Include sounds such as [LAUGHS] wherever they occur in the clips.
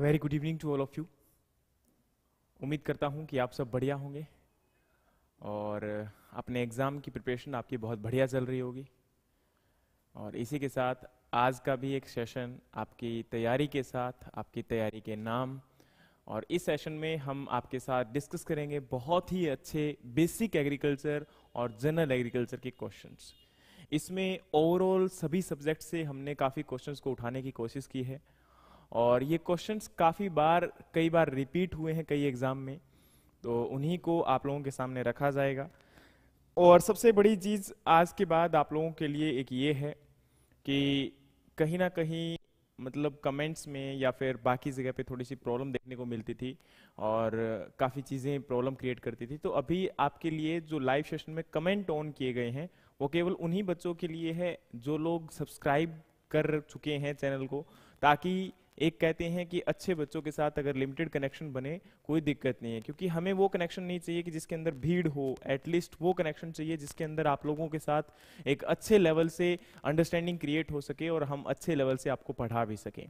Very good evening to all of you उम्मीद करता हूँ कि आप सब बढ़िया होंगे और uh, अपने एग्ज़ाम की प्रिपरेशन आपकी बहुत बढ़िया चल रही होगी और इसी के साथ आज का भी एक सेशन आपकी तैयारी के साथ आपकी तैयारी के नाम और इस सेशन में हम आपके साथ डिस्कस करेंगे बहुत ही अच्छे बेसिक एग्रीकल्चर और जनरल एग्रीकल्चर के क्वेश्चंस इसमें ओवरऑल सभी सब्जेक्ट से हमने काफ़ी क्वेश्चंस को उठाने की कोशिश की है और ये क्वेश्चंस काफ़ी बार कई बार रिपीट हुए हैं कई एग्ज़ाम में तो उन्हीं को आप लोगों के सामने रखा जाएगा और सबसे बड़ी चीज़ आज के बाद आप लोगों के लिए एक ये है कि कहीं ना कहीं मतलब कमेंट्स में या फिर बाकी जगह पे थोड़ी सी प्रॉब्लम देखने को मिलती थी और काफ़ी चीज़ें प्रॉब्लम क्रिएट करती थी तो अभी आपके लिए जो लाइव सेशन में कमेंट ऑन किए गए हैं वो केवल उन्हीं बच्चों के लिए है जो लोग सब्सक्राइब कर चुके हैं चैनल को ताकि एक कहते हैं कि अच्छे बच्चों के साथ अगर लिमिटेड कनेक्शन बने कोई दिक्कत नहीं है क्योंकि हमें वो कनेक्शन नहीं चाहिए कि जिसके अंदर भीड़ हो एटलीस्ट वो कनेक्शन चाहिए जिसके अंदर आप लोगों के साथ एक अच्छे लेवल से अंडरस्टैंडिंग क्रिएट हो सके और हम अच्छे लेवल से आपको पढ़ा भी सकें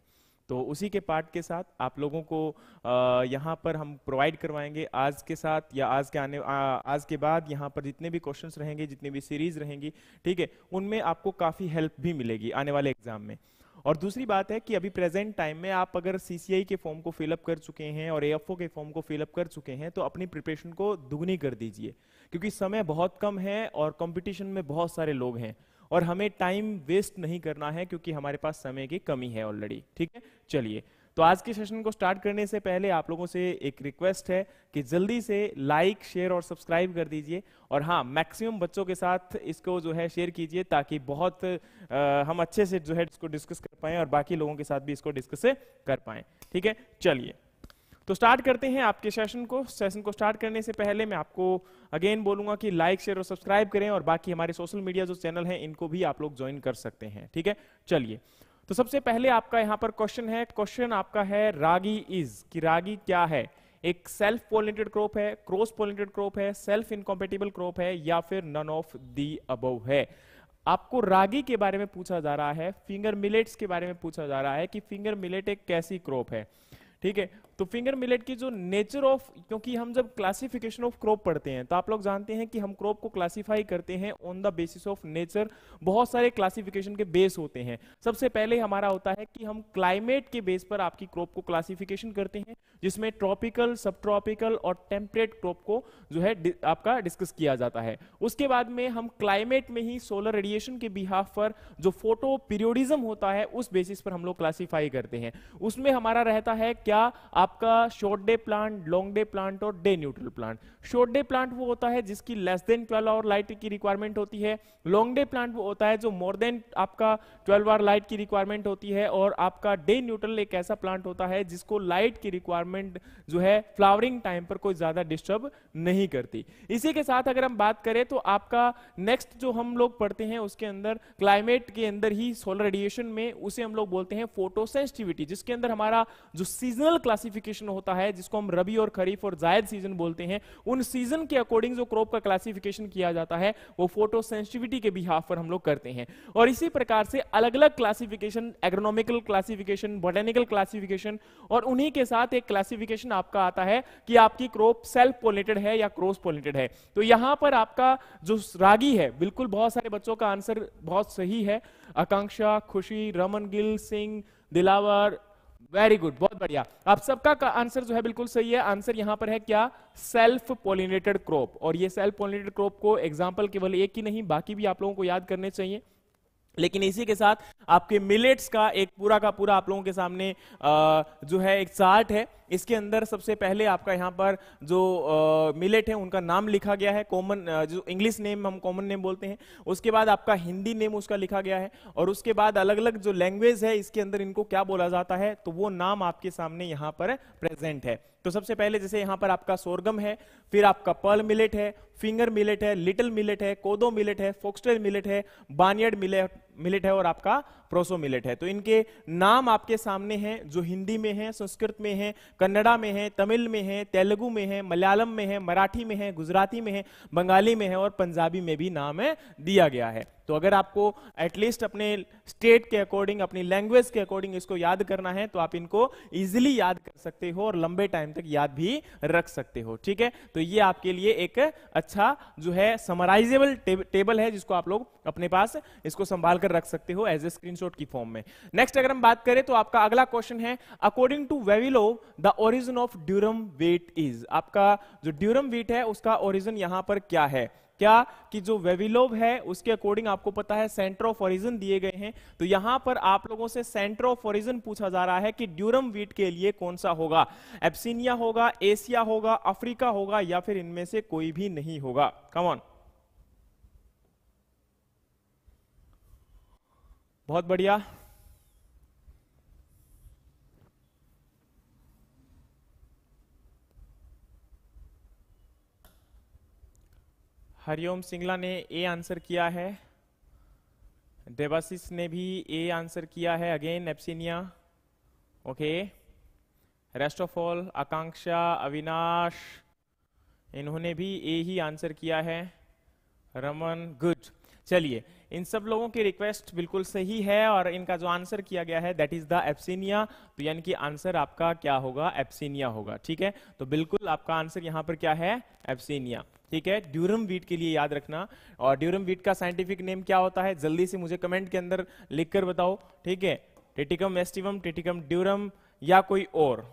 तो उसी के पार्ट के साथ आप लोगों को यहाँ पर हम प्रोवाइड करवाएंगे आज के साथ या आज के आने आ, आज के बाद यहाँ पर जितने भी क्वेश्चंस रहेंगे जितनी भी सीरीज रहेंगी ठीक है उनमें आपको काफ़ी हेल्प भी मिलेगी आने वाले एग्जाम में और दूसरी बात है कि अभी प्रेजेंट टाइम में आप अगर सीसीआई के फॉर्म को फिलअप कर चुके हैं और एएफओ के फॉर्म को फिलअप कर चुके हैं तो अपनी प्रिपरेशन को दुगनी कर दीजिए क्योंकि समय बहुत कम है और कंपटीशन में बहुत सारे लोग हैं और हमें टाइम वेस्ट नहीं करना है क्योंकि हमारे पास समय की कमी है ऑलरेडी ठीक है चलिए तो आज के सेशन को स्टार्ट करने से पहले आप लोगों से एक रिक्वेस्ट है कि जल्दी से लाइक शेयर और सब्सक्राइब कर दीजिए और हाँ मैक्सिमम बच्चों के साथ इसको जो है शेयर कीजिए ताकि बहुत आ, हम अच्छे से जो है इसको डिस्कस कर पाए और बाकी लोगों के साथ भी इसको डिस्कस कर पाए ठीक है चलिए तो स्टार्ट करते हैं आपके सेशन को सेशन को स्टार्ट करने से पहले मैं आपको अगेन बोलूंगा कि लाइक शेयर और सब्सक्राइब करें और बाकी हमारे सोशल मीडिया जो चैनल हैं इनको भी आप लोग ज्वाइन कर सकते हैं ठीक है चलिए तो सबसे पहले आपका यहां पर क्वेश्चन है क्वेश्चन आपका है रागी इज कि रागी क्या है एक सेल्फ पोलिनेटेड क्रॉप है क्रॉस पोलिनेटेड क्रॉप है सेल्फ इनकॉम्पेटिबल क्रॉप है या फिर नन ऑफ दी अबव है आपको रागी के बारे में पूछा जा रहा है फिंगर मिलेट्स के बारे में पूछा जा रहा है कि फिंगर मिलेट एक कैसी क्रॉप है ठीक है तो फिंगर मिलेट की जो नेचर ऑफ क्योंकि हम जब क्लासिफिकेशन ऑफ क्रॉप पढ़ते हैं तो आप लोग जानते हैं कि हम क्रॉप को क्लासिफाई करते हैं on the basis of nature बहुत सारे क्लासिफिकेशन के बेस होते हैं सबसे पहले हमारा होता है कि हम क्लाइमेट के बेस पर आपकी क्रॉप को क्लासिफिकेशन करते हैं जिसमें ट्रॉपिकल सब ट्रॉपिकल और टेम्परेट क्रॉप को जो है आपका डिस्कस किया जाता है उसके बाद में हम क्लाइमेट में ही सोलर रेडिएशन के बिहाफ पर जो फोटो पीरियोडिज्म होता है उस बेसिस पर हम लोग क्लासीफाई करते हैं उसमें हमारा रहता है क्या आप आपका short day plant long day plant और day neutral plant short day plant वो होता है जिसकी लेस देन 12 आवर लाइट की रिक्वायरमेंट होती है लॉन्ग डे प्लांट वो होता है जो मोर देन आपका 12 आवर लाइट की रिक्वायरमेंट होती है और आपका डे न्यूट्रल एक ऐसा प्लांट होता है जिसको लाइट की रिक्वायरमेंट जो है फ्लावरिंग टाइम पर कोई ज्यादा डिस्टर्ब नहीं करती इसी के साथ अगर हम बात करें तो आपका नेक्स्ट जो हम लोग पढ़ते हैं उसके अंदर क्लाइमेट के अंदर ही सोलर रेडिएशन में उसे हम लोग बोलते हैं फोटोसेंसिटिविटी जिसके अंदर हमारा जो सीजनल क्लासिफिक क्लासिफिकेशन होता है जिसको हम रबी और खरीफ और जायद सीजन बोलते हैं उन सीजन के अकॉर्डिंग जो क्रॉप का क्लासिफिकेशन किया जाता है वो फोटो सेंसिटिविटी के बिहाफ पर हम लोग करते हैं और इसी प्रकार से अलग अलग classification agronomical classification botanical classification और उन्हीं के साथ एक क्लासिफिकेशन आपका आता है कि आपकी क्रॉप सेल्फ पोलेटेड है या क्रॉस पोलेटेड है तो यहां पर आपका जो रागी है बिल्कुल बहुत सारे बच्चों का आंसर बहुत सही है आकांक्षा खुशी रमन गिल सिंह दिलावर वेरी गुड बहुत बढ़िया आप सबका आंसर जो है बिल्कुल सही है आंसर यहां पर है क्या सेल्फ पोलिनेटेड क्रॉप और ये सेल्फ पोलिनेटेड क्रॉप को एग्जाम्पल केवल एक ही नहीं बाकी भी आप लोगों को याद करने चाहिए लेकिन इसी के साथ आपके मिलेट्स का एक पूरा का पूरा आप लोगों के सामने जो है एक चार्ट है इसके अंदर सबसे पहले आपका यहाँ पर जो मिलेट है उनका नाम लिखा गया है कॉमन जो इंग्लिश नेम हम कॉमन नेम बोलते हैं उसके बाद आपका हिंदी नेम उसका लिखा गया है और उसके बाद अलग अलग जो लैंग्वेज है इसके अंदर इनको क्या बोला जाता है तो वो नाम आपके सामने यहाँ पर प्रेजेंट है तो सबसे पहले जैसे यहाँ पर आपका सोरगम है फिर आपका पर्ल मिलेट है फिंगर मिलेट है लिटिल मिलेट है कोदो मिलेट है फोक्सटेल मिलेट है बानियड मिलेट मिलेट है और आपका प्रोसो मिलेट है तो इनके नाम आपके सामने हैं जो हिंदी में है संस्कृत में है कन्नड़ा में है तमिल में है तेलुगु में है मलयालम में है मराठी में है गुजराती में है बंगाली में है और पंजाबी में भी नाम है दिया गया है तो अगर आपको एटलीस्ट अपने स्टेट के अकॉर्डिंग अपनी लैंग्वेज के अकॉर्डिंग इसको याद करना है तो आप इनको इजिली याद कर सकते हो और लंबे टाइम तक याद भी रख सकते हो ठीक है तो ये आपके लिए एक अच्छा जो है समराइजेबल टेबल है जिसको आप लोग अपने पास इसको संभाल कर बनाकर रख सकते हो एज ए स्क्रीन की फॉर्म में नेक्स्ट अगर हम बात करें तो आपका अगला क्वेश्चन है according to Vavilov the origin of durum wheat is आपका जो ड्यूरम वेट है उसका ओरिजिन यहां पर क्या है क्या कि जो वेविलोव है उसके अकॉर्डिंग आपको पता है सेंटर ऑफ ओरिजन दिए गए हैं तो यहां पर आप लोगों से सेंटर ऑफ ओरिजन पूछा जा रहा है कि ड्यूरम वीट के लिए कौन सा होगा एप्सिनिया होगा एशिया होगा अफ्रीका होगा या फिर इनमें से कोई भी नहीं होगा कमॉन बहुत बढ़िया हरिओम सिंगला ने ए आंसर किया है देवासिस ने भी ए आंसर किया है अगेन एप्सिनिया okay rest of all Akanksha Avinash इन्होंने भी ए ही आंसर किया है रमन गुड चलिए इन सब लोगों की रिक्वेस्ट बिल्कुल सही है और इनका जो आंसर किया गया है दैट इज द एप्सिनिया तो यानी कि आंसर आपका क्या होगा एप्सिनिया होगा ठीक है तो बिल्कुल आपका आंसर यहां पर क्या है एप्सिनिया ठीक है ड्यूरम वीट के लिए याद रखना और ड्यूरम वीट का साइंटिफिक नेम क्या होता है जल्दी से मुझे कमेंट के अंदर लिखकर बताओ ठीक है टेटिकम एस्टिवम टेटिकम ड्यूरम या कोई और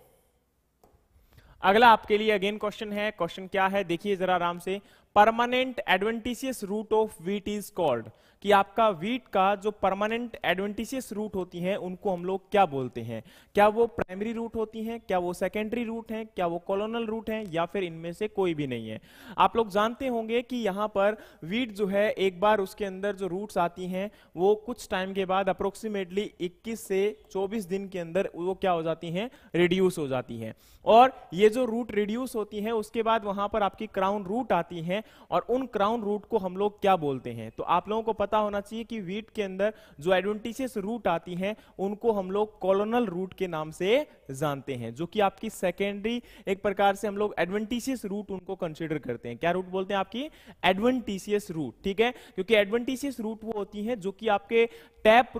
अगला आपके लिए अगेन क्वेश्चन है क्वेश्चन क्या है देखिए जरा आराम से permanent adventitious root of wheat is called कि आपका वीट का जो परमानेंट एडवेंटिशियस रूट होती हैं उनको हम लोग क्या बोलते हैं क्या वो प्राइमरी रूट होती हैं क्या वो सेकेंडरी रूट हैं क्या वो कॉलोनल रूट हैं या फिर इनमें से कोई भी नहीं है आप लोग जानते होंगे कि यहाँ पर वीट जो है एक बार उसके अंदर जो रूट्स आती हैं वो कुछ टाइम के बाद अप्रोक्सीमेटली इक्कीस से चौबीस दिन के अंदर वो क्या हो जाती हैं रिड्यूस हो जाती हैं और ये जो रूट रिड्यूस होती हैं उसके बाद वहां पर आपकी क्राउन रूट आती हैं और उन क्राउन रूट को हम लोग क्या बोलते हैं तो आप लोगों को पता पता होना चाहिए कि वीट के अंदर जो एडवेंटिशियस रूट आती हैं उनको हम लोग कॉलोनल रूट के नाम से जानते हैं जो कि आपकी सेकेंडरी एक प्रकार से हम लोग एडवेंटिशियस रूट उनको कंसिडर करते हैं क्या रूट बोलते हैं आपकी एडवेंटिशियस रूट ठीक है क्योंकि एडवेंटिशियस रूट वो होती है जो कि आपके टैप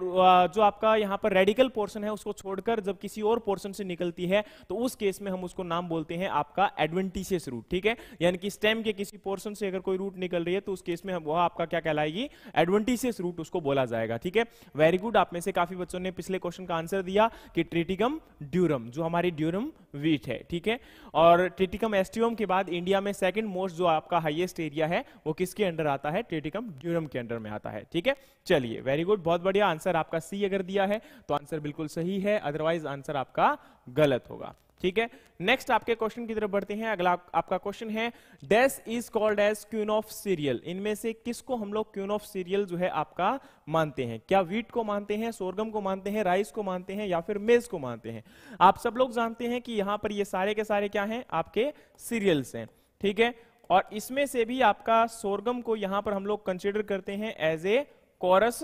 जो आपका यहाँ पर रेडिकल पोर्शन है उसको छोड़कर जब किसी और पोर्शन से निकलती है तो उस केस में हम उसको नाम बोलते हैं आपका एडवेंटिशियस रूट ठीक है यानी कि स्टेम के किसी पोर्शन से अगर कोई रूट निकल रही है तो उस केस में वह आपका क्या कहलाएगी एडवेंट मोमेंटिसियस रूट उसको बोला जाएगा ठीक है वेरी गुड आप में से काफी बच्चों ने पिछले क्वेश्चन का आंसर दिया कि ट्रिटिकम ड्यूरम जो हमारी ड्यूरम वीट है ठीक है और ट्रिटिकम एस्टिवम के बाद इंडिया में सेकेंड मोस्ट जो आपका हाइएस्ट एरिया है वो किसके अंडर आता है ट्रिटिकम ड्यूरम के अंडर में आता है ठीक है चलिए वेरी गुड बहुत बढ़िया आंसर आपका सी अगर दिया है तो आंसर बिल्कुल सही है अदरवाइज आंसर आपका गलत होगा ठीक है नेक्स्ट आपके क्वेश्चन की तरफ बढ़ते हैं अगला आपका क्वेश्चन है डेस is called as queen of cereal इनमें से किसको हम लोग क्यून ऑफ सीरियल जो है आपका मानते हैं क्या वीट को मानते हैं सोरगम को मानते हैं राइस को मानते हैं या फिर मेज को मानते हैं आप सब लोग जानते हैं कि यहां पर ये सारे के सारे क्या हैं आपके सीरियल्स हैं ठीक है और इसमें से भी आपका सोरगम को यहां पर हम लोग कंसिडर करते हैं एज ए कॉरस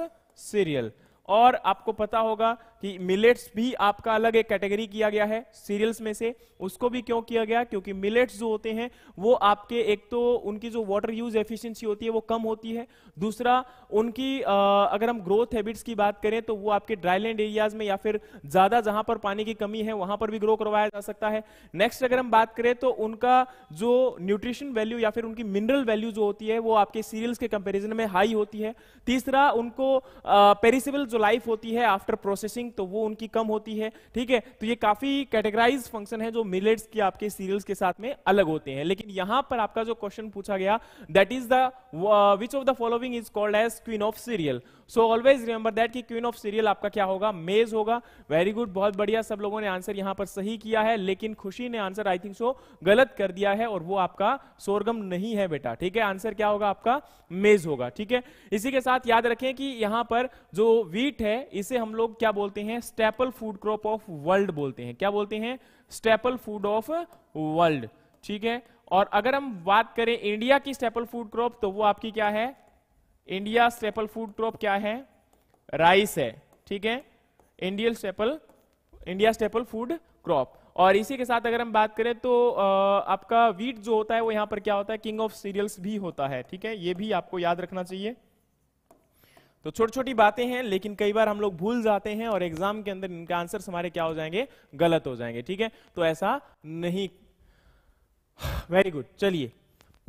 सीरियल और आपको पता होगा कि मिलेट्स भी आपका अलग एक कैटेगरी किया गया है सीरियल्स में से उसको भी क्यों किया गया क्योंकि मिलेट्स जो होते हैं वो आपके एक तो उनकी जो वाटर यूज एफिशिएंसी होती है वो कम होती है दूसरा उनकी आ, अगर हम ग्रोथ हैबिट्स की बात करें तो वो आपके ड्राईलैंड एरियाज में या फिर ज्यादा जहां पर पानी की कमी है वहां पर भी ग्रो करवाया जा सकता है नेक्स्ट अगर हम बात करें तो उनका जो न्यूट्रिशन वैल्यू या फिर उनकी मिनरल वैल्यू जो होती है वो आपके सीरियल्स के कंपेरिजन में हाई होती है तीसरा उनको पेरिसिबल जो लाइफ होती है आफ्टर प्रोसेसिंग तो वो उनकी कम होती है ठीक है तो ये काफी कैटेगराइज फंक्शन है जो मिलेट्स की आपके सीरियल्स के साथ में अलग होते हैं लेकिन यहां पर आपका जो क्वेश्चन पूछा गया that is the which of the following is called as queen of cereal so always remember that की क्वीन ऑफ सीरियल आपका क्या होगा मेज होगा वेरी गुड बहुत बढ़िया सब लोगों ने आंसर यहां पर सही किया है लेकिन खुशी ने आंसर आई थिंक सो गलत कर दिया है और वो आपका सोरगम नहीं है बेटा ठीक है आंसर क्या होगा आपका मेज होगा ठीक है इसी के साथ याद रखें कि यहां पर जो वी वीट है इसे हम लोग क्या बोलते हैं staple food crop of world बोलते हैं क्या बोलते हैं स्टेपल फूड ऑफ वर्ल्ड ठीक है और अगर हम बात करें इंडिया की स्टेपल फूड क्रॉप तो वो आपकी क्या है इंडिया स्टेपल फूड क्रॉप क्या है राइस है ठीक है Indian staple India staple food crop और इसी के साथ अगर हम बात करें तो आपका वीट जो होता है वो यहां पर क्या होता है किंग ऑफ सीरियल्स भी होता है ठीक है ये भी आपको याद रखना चाहिए तो छोटी छोटी बातें हैं लेकिन कई बार हम लोग भूल जाते हैं और एग्जाम के अंदर इनका आंसर हमारे क्या हो जाएंगे गलत हो जाएंगे ठीक है तो ऐसा नहीं वेरी गुड चलिए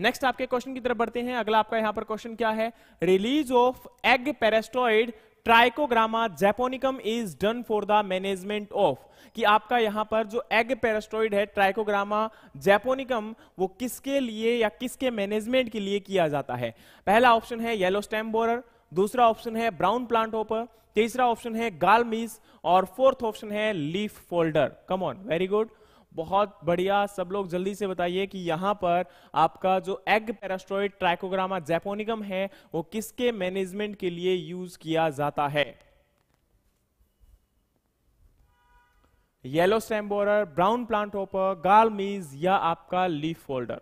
नेक्स्ट आपके क्वेश्चन की तरफ बढ़ते हैं अगला आपका यहां पर क्वेश्चन क्या है release of egg parasitoid Trichogramma japonicum is done for the management of कि आपका यहां पर जो एग पेरास्टोइड है ट्राइकोग्रामा जेपोनिकम वो किसके लिए या किसके मैनेजमेंट के लिए किया जाता है पहला ऑप्शन है येलो स्टेम बोरर दूसरा ऑप्शन है ब्राउन प्लांट ओपर तीसरा ऑप्शन है गाल मीस और फोर्थ ऑप्शन है leaf folder come on very good बहुत बढ़िया सब लोग जल्दी से बताइए कि यहां पर आपका जो एग पेरास्ट्रॉइड ट्राइकोग्रामा जैपोनिकम है वो किसके मैनेजमेंट के लिए यूज किया जाता है येलो स्टैम्बोर ब्राउन प्लांट ओपर गाल मीज या आपका लीफ फोल्डर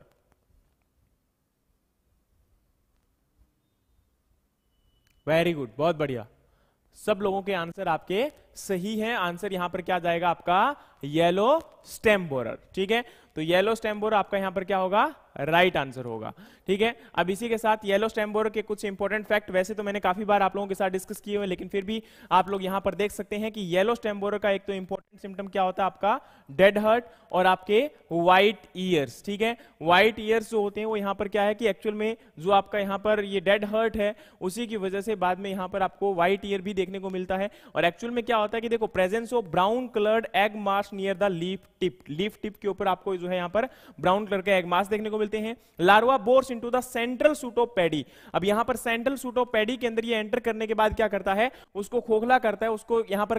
वेरी गुड बहुत बढ़िया सब लोगों के आंसर आपके सही है आंसर यहां पर क्या जाएगा आपका येलो स्टेम बोरर ठीक है तो येलो स्टेम बोरर आपका यहां पर क्या होगा राइट right आंसर होगा ठीक है अब इसी के साथ येलो स्टेम बोरर के कुछ इंपॉर्टेंट फैक्ट वैसे तो मैंने काफी बार आप लोगों के साथ डिस्कस किए हुए लेकिन फिर भी आप लोग यहां पर देख सकते हैं कि येलो स्टेम बोरर का एक तो इंपॉर्टेंट सिम्टम क्या होता है आपका डेड हर्ट और आपके व्हाइट ईयर्स ठीक है व्हाइट ईयर्स जो होते हैं वो यहां पर क्या है कि एक्चुअल में जो आपका यहां पर ये डेड हर्ट है उसी की वजह से बाद में यहां पर आपको व्हाइट ईयर भी देखने को मिलता है और एक्चुअल में क्या क्या होता है कि देखो presence of brown coloured egg mass near the leaf tip leaf tip के ऊपर आपको जो है यहां पर ब्राउन कलर के एग मास देखने को मिलते हैं larva bores into the central shoot of paddy अब यहां पर सेंट्रल सूट ऑफ पैडी के अंदर ये एंटर करने के बाद क्या करता है उसको खोखला करता है उसको यहां पर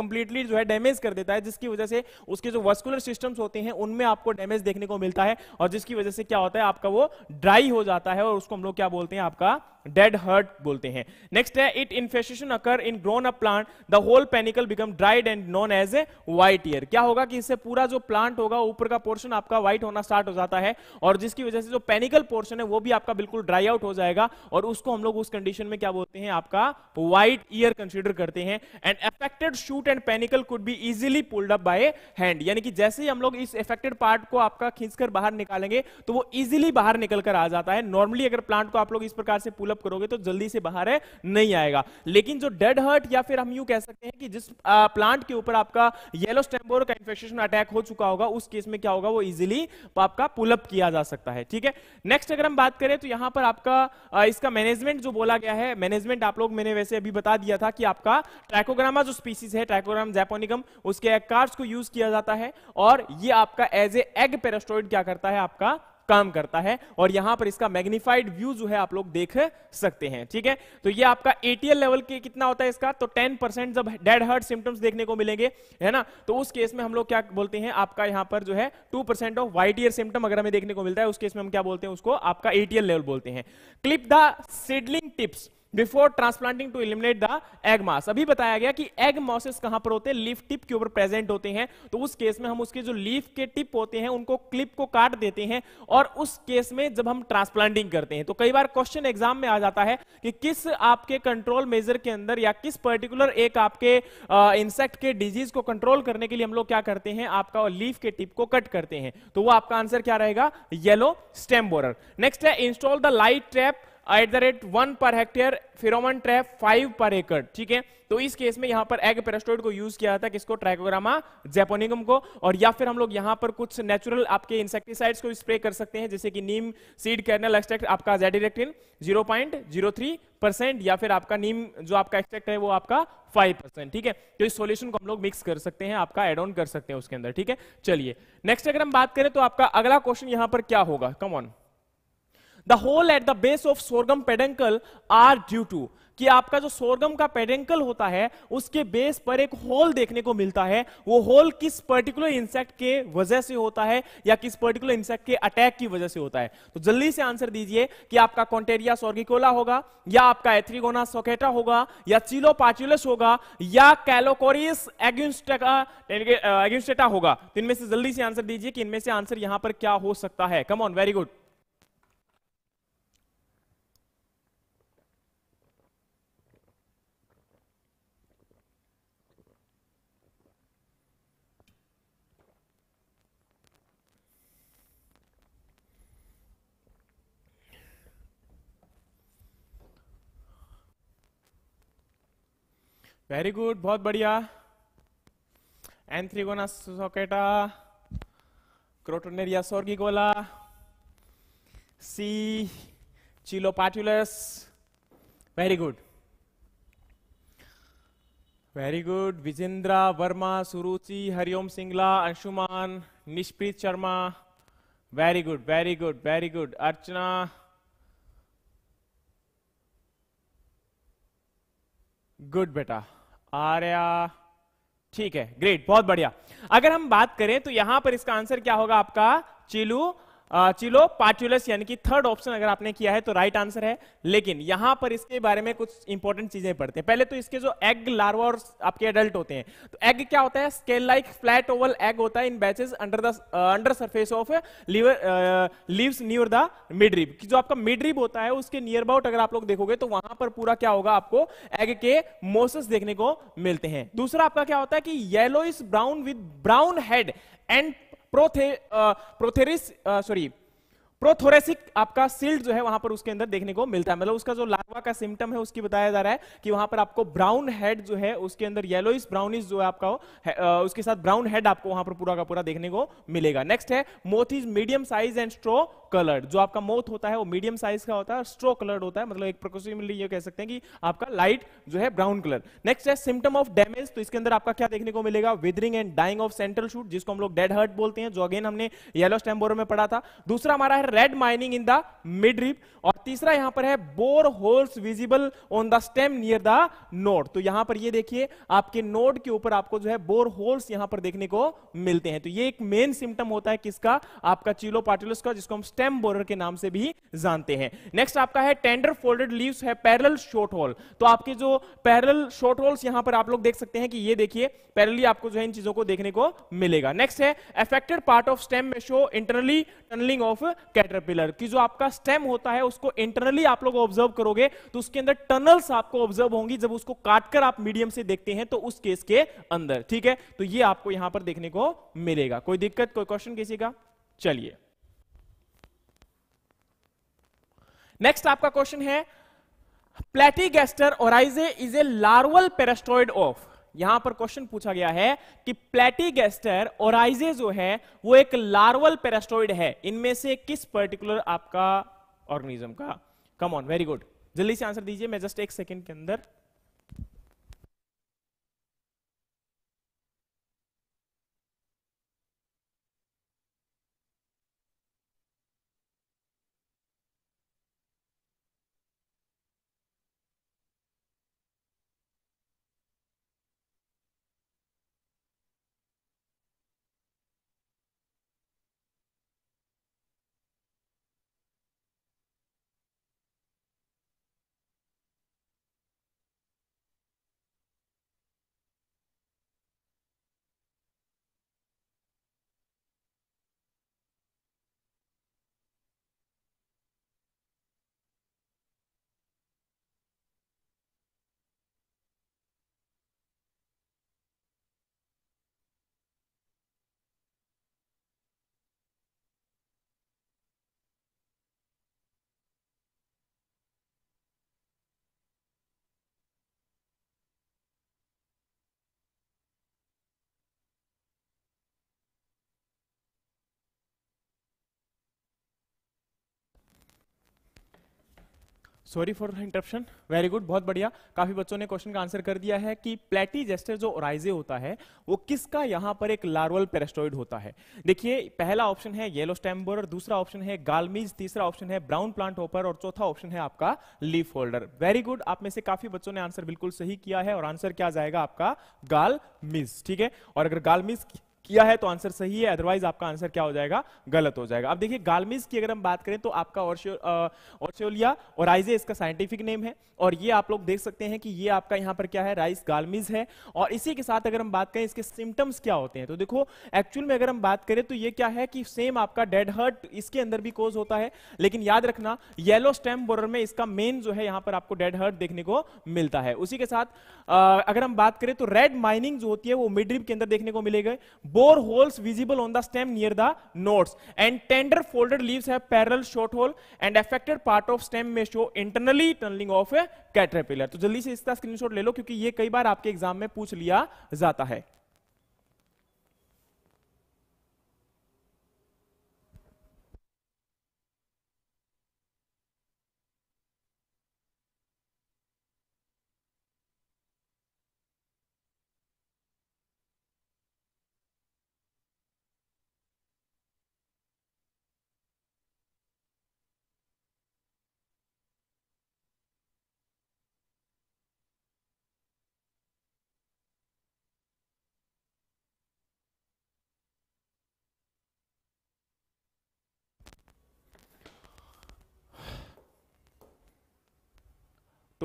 कंप्लीटली जो है डैमेज कर देता है जिसकी वजह से उसके जो वस्कुलर सिस्टम्स होते हैं उनमें आपको डैमेज देखने को मिलता है और जिसकी वजह से क्या होता है आपका वो ड्राई हो जाता है और उसको हम लोग क्या बोलते हैं आपका डेड हर्ट बोलते हैं नेक्स्ट है if infestation occur in grown up plant the whole panicle become dried and known as a white ear क्या होगा कि इससे पूरा जो प्लांट होगा ऊपर का पोर्शन आपका व्हाइट होना स्टार्ट हो जाता है और जिसकी वजह से जो पेनिकल पोर्शन है वो भी आपका बिल्कुल ड्राई आउट हो जाएगा और उसको हम लोग उस कंडीशन में क्या बोलते हैं आपका व्हाइट ईयर कंसिडर करते हैं and affected shoot and panicle could be easily pulled up by hand यानी कि जैसे ही हम लोग इस एफेक्टेड पार्ट को आपका खींचकर बाहर निकालेंगे तो वो इजिली बाहर निकल कर आ जाता है नॉर्मली अगर प्लांट को आप लोग इस प्रकार से पुलअप करोगे तो जल्दी से बाहर नहीं आएगा लेकिन जो डेड हर्ट या फिर हम यू कह सकते हैं कि कि जिस प्लांट के ऊपर आपका येलो स्टेम्बोर का इन्फेक्शन अटैक हो चुका होगा उस केस में क्या होगा वो इजिली आपका पुलअप किया जा सकता है ठीक है नेक्स्ट अगर हम बात करें तो यहां पर आपका इसका मैनेजमेंट जो बोला गया है मैनेजमेंट आप लोग मैंने वैसे अभी बता दिया था कि आपका ट्रैकोग्रामा जो स्पीसीज है ट्रैकोग्राम जैपोनिकम उसके एग को यूज किया जाता है और ये आपका एज ए एग पेरास्टोइड क्या करता है आपका काम करता है और यहां पर इसका मैग्निफाइड व्यू जो है आप लोग देख सकते हैं ठीक है तो ये आपका एटीएल लेवल के कितना होता है इसका तो टेन परसेंट जब डेड हर्ट सिम्टम्स देखने को मिलेंगे है ना तो उस केस में हम लोग क्या बोलते हैं आपका यहां पर जो है two percent of white ear symptom अगर हमें देखने को मिलता है उस केस में हम क्या बोलते हैं उसको आपका एटीएल लेवल बोलते हैं clip the seedling tips before transplanting to eliminate the egg mass अभी बताया गया कि एग मॉसेस कहां पर होते हैं लीफ टिप के ऊपर प्रेजेंट होते हैं तो उस केस में हम उसके जो लीफ के टिप होते हैं उनको क्लिप को काट देते हैं और उस केस में जब हम ट्रांसप्लांटिंग करते हैं तो कई बार क्वेश्चन एग्जाम में आ जाता है कि किस आपके कंट्रोल मेजर के अंदर या किस पर्टिकुलर एक आपके इंसेक्ट के डिजीज को कंट्रोल करने के लिए हम लोग क्या करते हैं आपका लीफ के टिप को कट करते हैं तो वो आपका आंसर क्या रहेगा येलो स्टेम बोरर नेक्स्ट है install the light trap at the rate one per hectare pheromone trap five per acre ठीक है तो इस केस में यहां पर एग पेरास्टोइड को यूज किया था किसको ट्राइकोग्रामा जेपोनिगम को और या फिर हम लोग यहां पर कुछ नेचुरल आपके इंसेक्टिसाइड्स को स्प्रे कर सकते हैं जैसे कि नीम सीड कैर्नल एक्सट्रैक्ट आपका जेडिरेक्टिन थ्री परसेंट या फिर आपका नीम जो आपका एक्सट्रैक्ट है वो आपका फाइव परसेंट ठीक है तो इस सोल्यूशन को हम लोग मिक्स कर सकते हैं आपका एड ऑन कर सकते हैं उसके अंदर ठीक है चलिए नेक्स्ट अगर हम बात करें तो आपका अगला क्वेश्चन यहां पर क्या होगा come on the hole at the base of sorghum peduncle are due to कि आपका जो सोरगम का पेडेंकल होता है उसके बेस पर एक होल देखने को मिलता है वो होल किस पर्टिकुलर इंसेक्ट के वजह से होता है या किस पर्टिकुलर इंसेक्ट के अटैक की वजह से होता है तो जल्दी से आंसर दीजिए कि आपका कॉन्टेरिया सोर्गिकोला होगा या आपका एथ्रीगोना सोकेटा होगा या चिलो पाचुलस होगा या कैलोकोरियस एग्यूस्टेटा होगा तो इनमें से जल्दी से आंसर दीजिए कि इनमें से आंसर यहां पर क्या हो सकता है come on very good very good बहुत बढ़िया एंथ्रीगोना सोकेटा क्रोटोनेरिया सोर्गिगोला सी चिलोपाटुलस very good very good Vijendra Verma Suruchi Hariom Singla Anshuman Nishpreet Sharma very good very good very good Archana good बेटा आर्या ठीक है ग्रेट बहुत बढ़िया अगर हम बात करें तो यहां पर इसका आंसर क्या होगा आपका चिलू चिलो पार्टुलस यानी कि थर्ड ऑप्शन अगर आपने किया है तो राइट right आंसर है लेकिन यहां पर इसके बारे में कुछ इंपॉर्टेंट चीजें पढ़ते हैं पहले तो इसके जो एग लार्वा और आपके एडल्ट होते हैं तो एग क्या होता है scale like flat oval egg होता है in batches under the under surface of lower leaves near the midrib जो आपका मिडरिब होता है उसके नियर अबाउट अगर आप लोग देखोगे तो वहां पर पूरा क्या होगा आपको एग के मोसेस देखने को मिलते हैं दूसरा आपका क्या होता है कि yellow is brown with brown head and Prote, uh, Proteris, uh, sorry, prothoracic आपका सिल्ड जो है वहां पर उसके अंदर देखने को मिलता है मतलब उसका जो लार्वा का सिम्टम है उसकी बताया जा रहा है कि वहां पर आपको ब्राउन हेड जो है उसके अंदर येलोइस ब्राउनिश जो है आपका उसके साथ ब्राउन हेड आपको वहां पर पूरा का पूरा देखने को मिलेगा नेक्स्ट है moth is medium size and straw coloured जो आपका मोथ होता है वो मीडियम साइज का होता है स्ट्रो कलर्ड होता है मतलब एक प्रकोशन ये कह सकते हैं कि आपका लाइट जो है ब्राउन कलर नेक्स्ट है सिम्टम ऑफ डैमेज तो इसके अंदर आपका क्या देखने को मिलेगा withering and dying of central shoot जिसको हम लोग डेड हर्ट बोलते हैं जो अगेन हमने येलो स्टेम्बोर में पढ़ा था दूसरा हमारा है red mining in the midrib और तीसरा यहां पर है bore holes visible on the stem near the node तो यहां पर ये देखिए आपके नोड के ऊपर आपको जो है बोर होल्स यहां पर देखने को मिलते हैं तो ये एक मेन सिम्टम होता है किसका आपका चिलो पार्टिलस का जिसको हम स्टेम बोरर के नाम से भी जानते हैं नेक्स्ट आपका है टेंडर फोल्डेड लीव है पैरल शॉर्ट होल तो आपके जो पैरल शॉर्ट होल्स यहां पर आप लोग देख सकते हैं कि ये देखिए पैरली आपको जो है इन चीजों को देखने को मिलेगा नेक्स्ट है एफेक्टेड पार्ट ऑफ स्टेम में show internally tunnelling of caterpillar की जो आपका स्टेम होता है उसको इंटरनली आप लोग ऑब्जर्व करोगे तो उसके अंदर टनल्स आपको ऑब्जर्व होंगी जब उसको काटकर आप मीडियम से देखते हैं तो उस केस के अंदर ठीक है तो ये आपको यहां पर देखने को मिलेगा कोई दिक्कत कोई क्वेश्चन किसी का चलिए नेक्स्ट आपका क्वेश्चन है gaster oryzae is a larval parasitoid of यहां पर क्वेश्चन पूछा गया है कि प्लेटिगेस्टर और जो है वो एक लार्वल पेरास्टोइड है इनमें से किस पर्टिकुलर आपका ऑर्गेनिज्म का कम ऑन वेरी गुड जल्दी से आंसर दीजिए मैं जस्ट एक सेकंड के अंदर sorry for interruption very good बहुत बढ़िया काफी बच्चों ने क्वेश्चन का आंसर कर दिया है कि प्लेटी जेस्टर जो ओराइजे होता है वो किसका यहां पर एक लार्वल पेरेस्टोइड होता है देखिए पहला ऑप्शन है येलो स्टैम्बर दूसरा ऑप्शन है गालमीज तीसरा ऑप्शन है ब्राउन प्लांट ओपर और चौथा ऑप्शन है आपका लीफ होल्डर वेरी गुड आप में से काफी बच्चों ने आंसर बिल्कुल सही किया है और आंसर क्या जाएगा आपका गालमीज ठीक है और अगर गालमीज किया है तो आंसर सही है अदरवाइज आपका आंसर क्या हो जाएगा गलत हो जाएगा अब देखिए गालमिज की अगर हम बात करें तो आपका ऑर्शियोलिया और आइजे इसका साइंटिफिक नेम है और ये आप लोग देख सकते हैं कि ये आपका यहाँ पर क्या है राइस गालमिज है और इसी के साथ अगर हम बात करें इसके सिम्टम्स क्या होते हैं तो देखो एक्चुअल में अगर हम बात करें तो ये क्या है कि सेम आपका डेड हर्ट इसके अंदर भी कोज होता है लेकिन याद रखना येलो स्टेम बोरर में इसका मेन जो है यहाँ पर आपको डेड हर्ट देखने को मिलता है उसी के साथ अगर हम बात करें तो रेड माइनिंग जो होती है वो मिड के अंदर देखने को मिलेगा bore holes visible on the stem near the nodes and tender folded leaves have parallel short hole and affected part of stem may show internally tunneling of a caterpillar to jaldi se iska screenshot le lo kyunki ye kai baar aapke exam mein पूछ liya jata hai